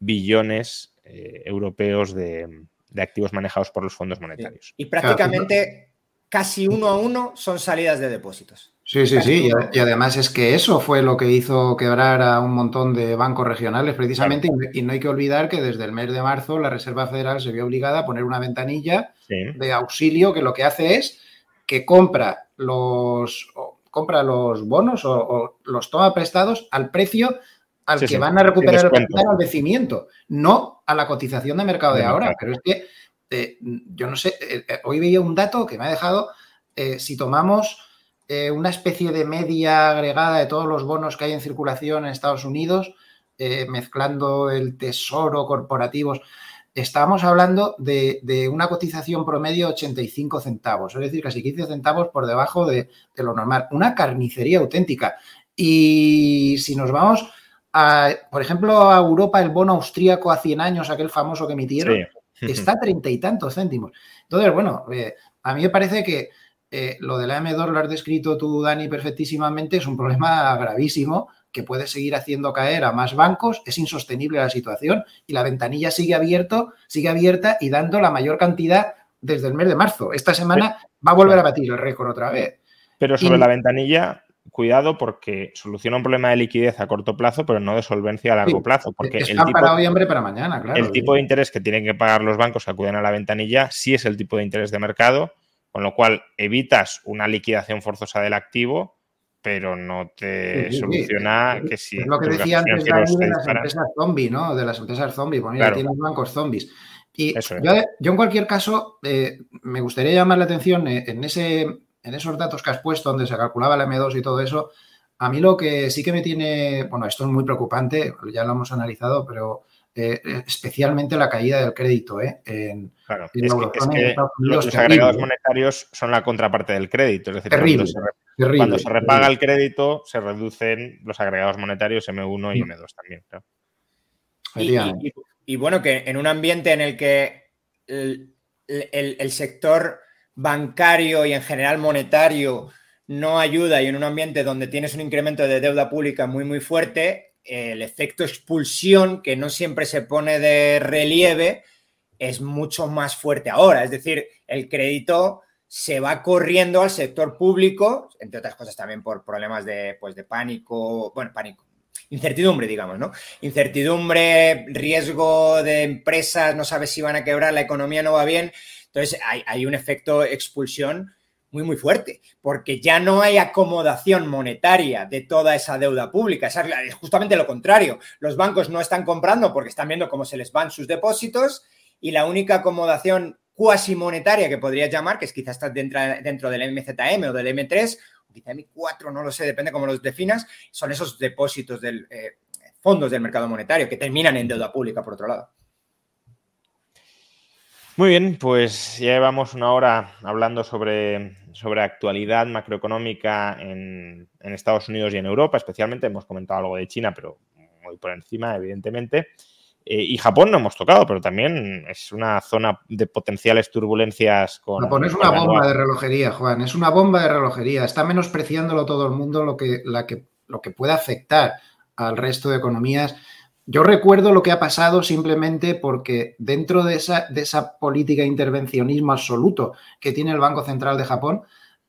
S1: billones eh, europeos de, de activos manejados por los fondos monetarios. Y, prácticamente
S3: casi uno a uno son salidas de depósitos. Sí, sí, sí. Y,
S2: además es que eso fue lo que hizo quebrar a un montón de bancos regionales, precisamente. Y no hay que olvidar que desde el mes de marzo la Reserva Federal se vio obligada a poner una ventanilla de auxilio que lo que hace es que compra los compra los bonos o los toma prestados al precio al que van a recuperar el al no a la cotización de mercado de, ahora. Pero es que eh, yo no sé, eh, eh, hoy veía un dato que me ha dejado, si tomamos una especie de media agregada de todos los bonos que hay en circulación en Estados Unidos, mezclando el tesoro, corporativos, estamos hablando de, una cotización promedio de 85 centavos, es decir, casi 15 centavos por debajo de lo normal, una carnicería auténtica. Y si nos vamos por ejemplo, a Europa el bono austríaco a 100 años, aquel famoso que emitieron,
S3: está
S2: a treinta y tantos céntimos. Entonces, bueno, eh, a mí me parece que eh, lo de la M2 lo has descrito tú, Dani, perfectísimamente, es un problema gravísimo que puede seguir haciendo caer a más bancos, es insostenible la situación y la ventanilla sigue abierto, sigue abierta y dando la mayor cantidad desde el mes de marzo. Esta semana va a volver a batir el récord otra
S1: vez. Pero sobre la ventanilla, cuidado porque soluciona un problema de liquidez a corto plazo, pero no de solvencia a largo plazo. Porque el tipo, para hoy, hambre para
S2: mañana, El tipo
S1: de interés que tienen que pagar los bancos que acuden a la ventanilla sí es el tipo de interés de mercado, con lo cual evitas una liquidación forzosa del activo, pero no te soluciona que si... Es lo que decía antes de, las empresas
S2: zombies, ¿no? De las empresas zombies, pues poner claro. tienen bancos zombies. Y yo, en cualquier caso eh, me gustaría llamar la atención eh, en ese en esos datos que has puesto donde se calculaba la M2 y todo eso, a mí lo que sí que me tiene, bueno, esto es muy preocupante, ya lo hemos analizado, pero eh, especialmente la caída del crédito. ¿eh?
S1: claro, es que, los, agregados monetarios son la contraparte del crédito. terrible, cuando, se, repaga el crédito, se reducen los agregados monetarios M1 y M2 mm. también. Y, bueno, que en un ambiente en el que
S3: el, el sector bancario y en general monetario no ayuda y en un ambiente donde tienes un incremento de deuda pública muy, muy fuerte, eh, el efecto expulsión, que no siempre se pone de relieve, es mucho más fuerte ahora. Es decir, el crédito se va corriendo al sector público, entre otras cosas también por problemas de, pues, de pánico, bueno, pánico, incertidumbre, digamos, ¿no? Incertidumbre, riesgo de empresas, no sabes si van a quebrar, la economía no va bien entonces hay, un efecto expulsión muy, muy fuerte, porque ya no hay acomodación monetaria de toda esa deuda pública. Es justamente lo contrario. Los bancos no están comprando porque están viendo cómo se les van sus depósitos y la única acomodación cuasi monetaria que podría llamar, que es quizás está dentro, del MZM o del M3, o quizá M4, no lo sé, depende cómo los definas, son esos depósitos del eh, fondos del mercado monetario que terminan en deuda pública, por otro lado.
S1: Muy bien, pues ya llevamos una hora hablando sobre, sobre actualidad macroeconómica en, Estados Unidos y en Europa, especialmente hemos comentado algo de China, pero muy por encima, evidentemente. Eh, y Japón no hemos tocado, pero también es una zona de potenciales turbulencias con... Japón es una bomba de
S2: relojería, Juan, es una bomba de relojería. Está menospreciándolo todo el mundo lo que, la que, lo que puede afectar al resto de economías yo recuerdo lo que ha pasado simplemente porque dentro de esa, esa política de intervencionismo absoluto que tiene el Banco Central de Japón,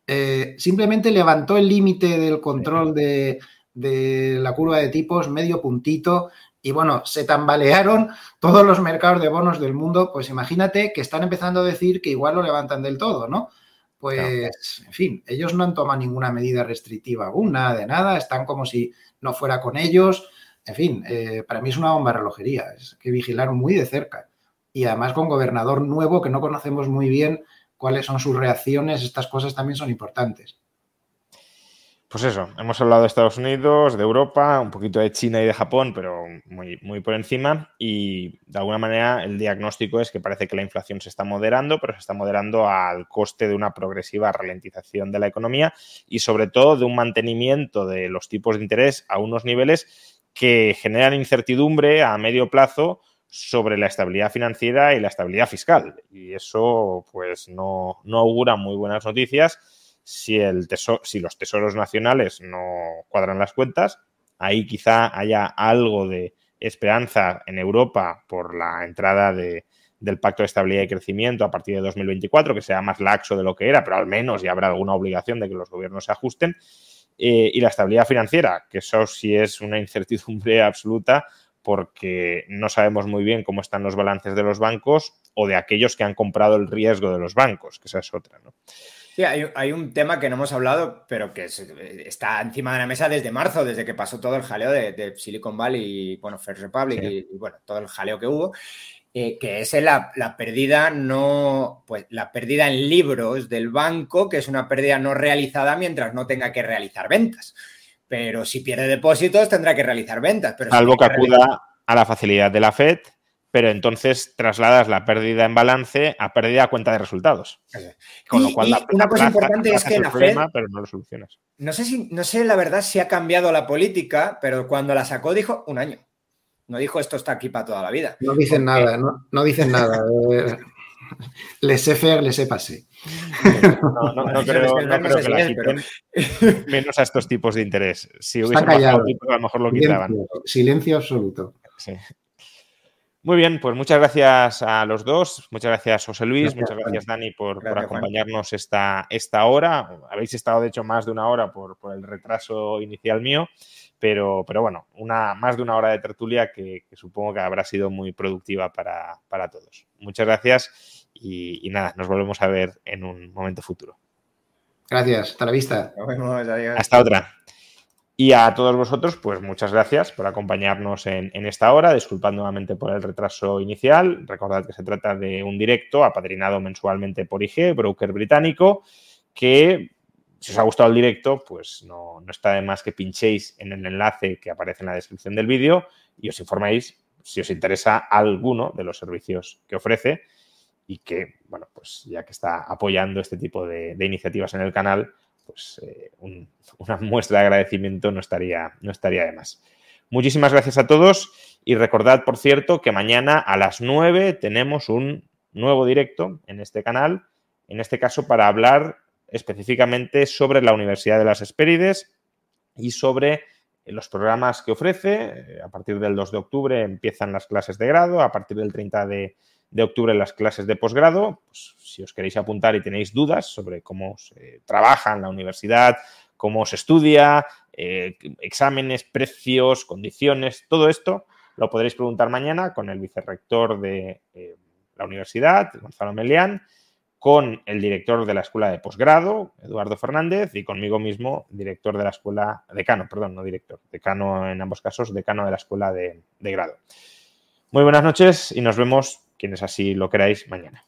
S2: eh, simplemente levantó el límite del control de, la curva de tipos medio puntito y bueno, se tambalearon todos los mercados de bonos del mundo, pues imagínate que están empezando a decir que igual lo levantan del todo, ¿no? Pues, en fin, ellos no han tomado ninguna medida restrictiva nada de nada, están como si no fuera con ellos, en fin, eh, para mí es una bomba relojería, es que vigilaron muy de cerca. Y además con gobernador nuevo que no conocemos muy bien cuáles son sus reacciones, estas cosas también son importantes.
S1: Pues eso, hemos hablado de Estados Unidos, de Europa, un poquito de China y de Japón, pero muy, muy por encima. Y de alguna manera el diagnóstico es que parece que la inflación se está moderando, pero se está moderando al coste de una progresiva ralentización de la economía y sobre todo de un mantenimiento de los tipos de interés a unos niveles que generan incertidumbre a medio plazo sobre la estabilidad financiera y la estabilidad fiscal. Y eso, pues, no, augura muy buenas noticias si, el si los tesoros nacionales no cuadran las cuentas. Ahí quizá haya algo de esperanza en Europa por la entrada de, del Pacto de Estabilidad y Crecimiento a partir de 2024, que sea más laxo de lo que era, pero al menos ya habrá alguna obligación de que los gobiernos se ajusten. Eh, y la estabilidad financiera, que eso sí es una incertidumbre absoluta porque no sabemos muy bien cómo están los balances de los bancos o de aquellos que han comprado el riesgo de los bancos, que esa es otra. ¿no?
S3: Sí, hay, hay, un tema que no hemos hablado, pero que está encima de la mesa desde marzo, desde que pasó todo el jaleo de, Silicon Valley y bueno, First Republic y, y bueno, todo el jaleo que hubo. Eh, que es la, pérdida no, pues la pérdida en libros del banco, que es una pérdida no realizada mientras no tenga que realizar ventas. Pero si pierde depósitos, tendrá que realizar ventas. Pero Salvo que, acuda
S1: a la facilidad de la FED, pero entonces trasladas la pérdida en balance a pérdida a cuenta de resultados. una cosa importante es que la Fed, pero no lo solucionas.
S3: No sé si, no sé la verdad si ha cambiado la política, pero cuando la sacó dijo un año. No dijo esto está aquí para toda la vida.
S2: No dicen nada, no, dicen nada.
S1: les sé les sé pasé. No, creo, que ¿eh? menos a estos tipos de interés. Si hubiesen callado. a lo mejor lo silencio, Silencio absoluto. Muy bien, pues muchas gracias a los dos, muchas gracias José Luis, muchas gracias Dani por, acompañarnos esta, esta hora. Habéis estado de hecho más de una hora por, por el retraso inicial mío. Pero, pero bueno, una, más de una hora de tertulia que, supongo que habrá sido muy productiva para, todos. Muchas gracias y, nada, nos volvemos a ver en un momento futuro. Gracias, hasta la vista. Hasta otra. Y a todos vosotros, pues muchas gracias por acompañarnos en, en, esta hora. Disculpad nuevamente por el retraso inicial. Recordad que se trata de un directo apadrinado mensualmente por IG, broker británico, que si os ha gustado el directo, pues no, está de más que pinchéis en el enlace que aparece en la descripción del vídeo y os informéis si os interesa alguno de los servicios que ofrece y que, bueno, pues ya que está apoyando este tipo de, iniciativas en el canal, pues eh, una muestra de agradecimiento no estaría, no estaría de más. Muchísimas gracias a todos y recordad, por cierto, que mañana a las 9 tenemos un nuevo directo en este canal, en este caso para hablar específicamente sobre la Universidad de las Espérides y sobre los programas que ofrece. Eh, a partir del 2 de octubre empiezan las clases de grado, a partir del 30 de, octubre las clases de posgrado. Pues, si os queréis apuntar y tenéis dudas sobre cómo se trabaja en la universidad, cómo se estudia, eh, exámenes, precios, condiciones, todo esto lo podréis preguntar mañana con el vicerrector de eh, la universidad, Gonzalo Melián, con el director de la escuela de posgrado, Eduardo Fernández, y conmigo mismo, director de la escuela, decano, perdón, no director, decano en ambos casos, decano de la escuela de, de grado. Muy buenas noches y nos vemos, quienes así lo queráis, mañana.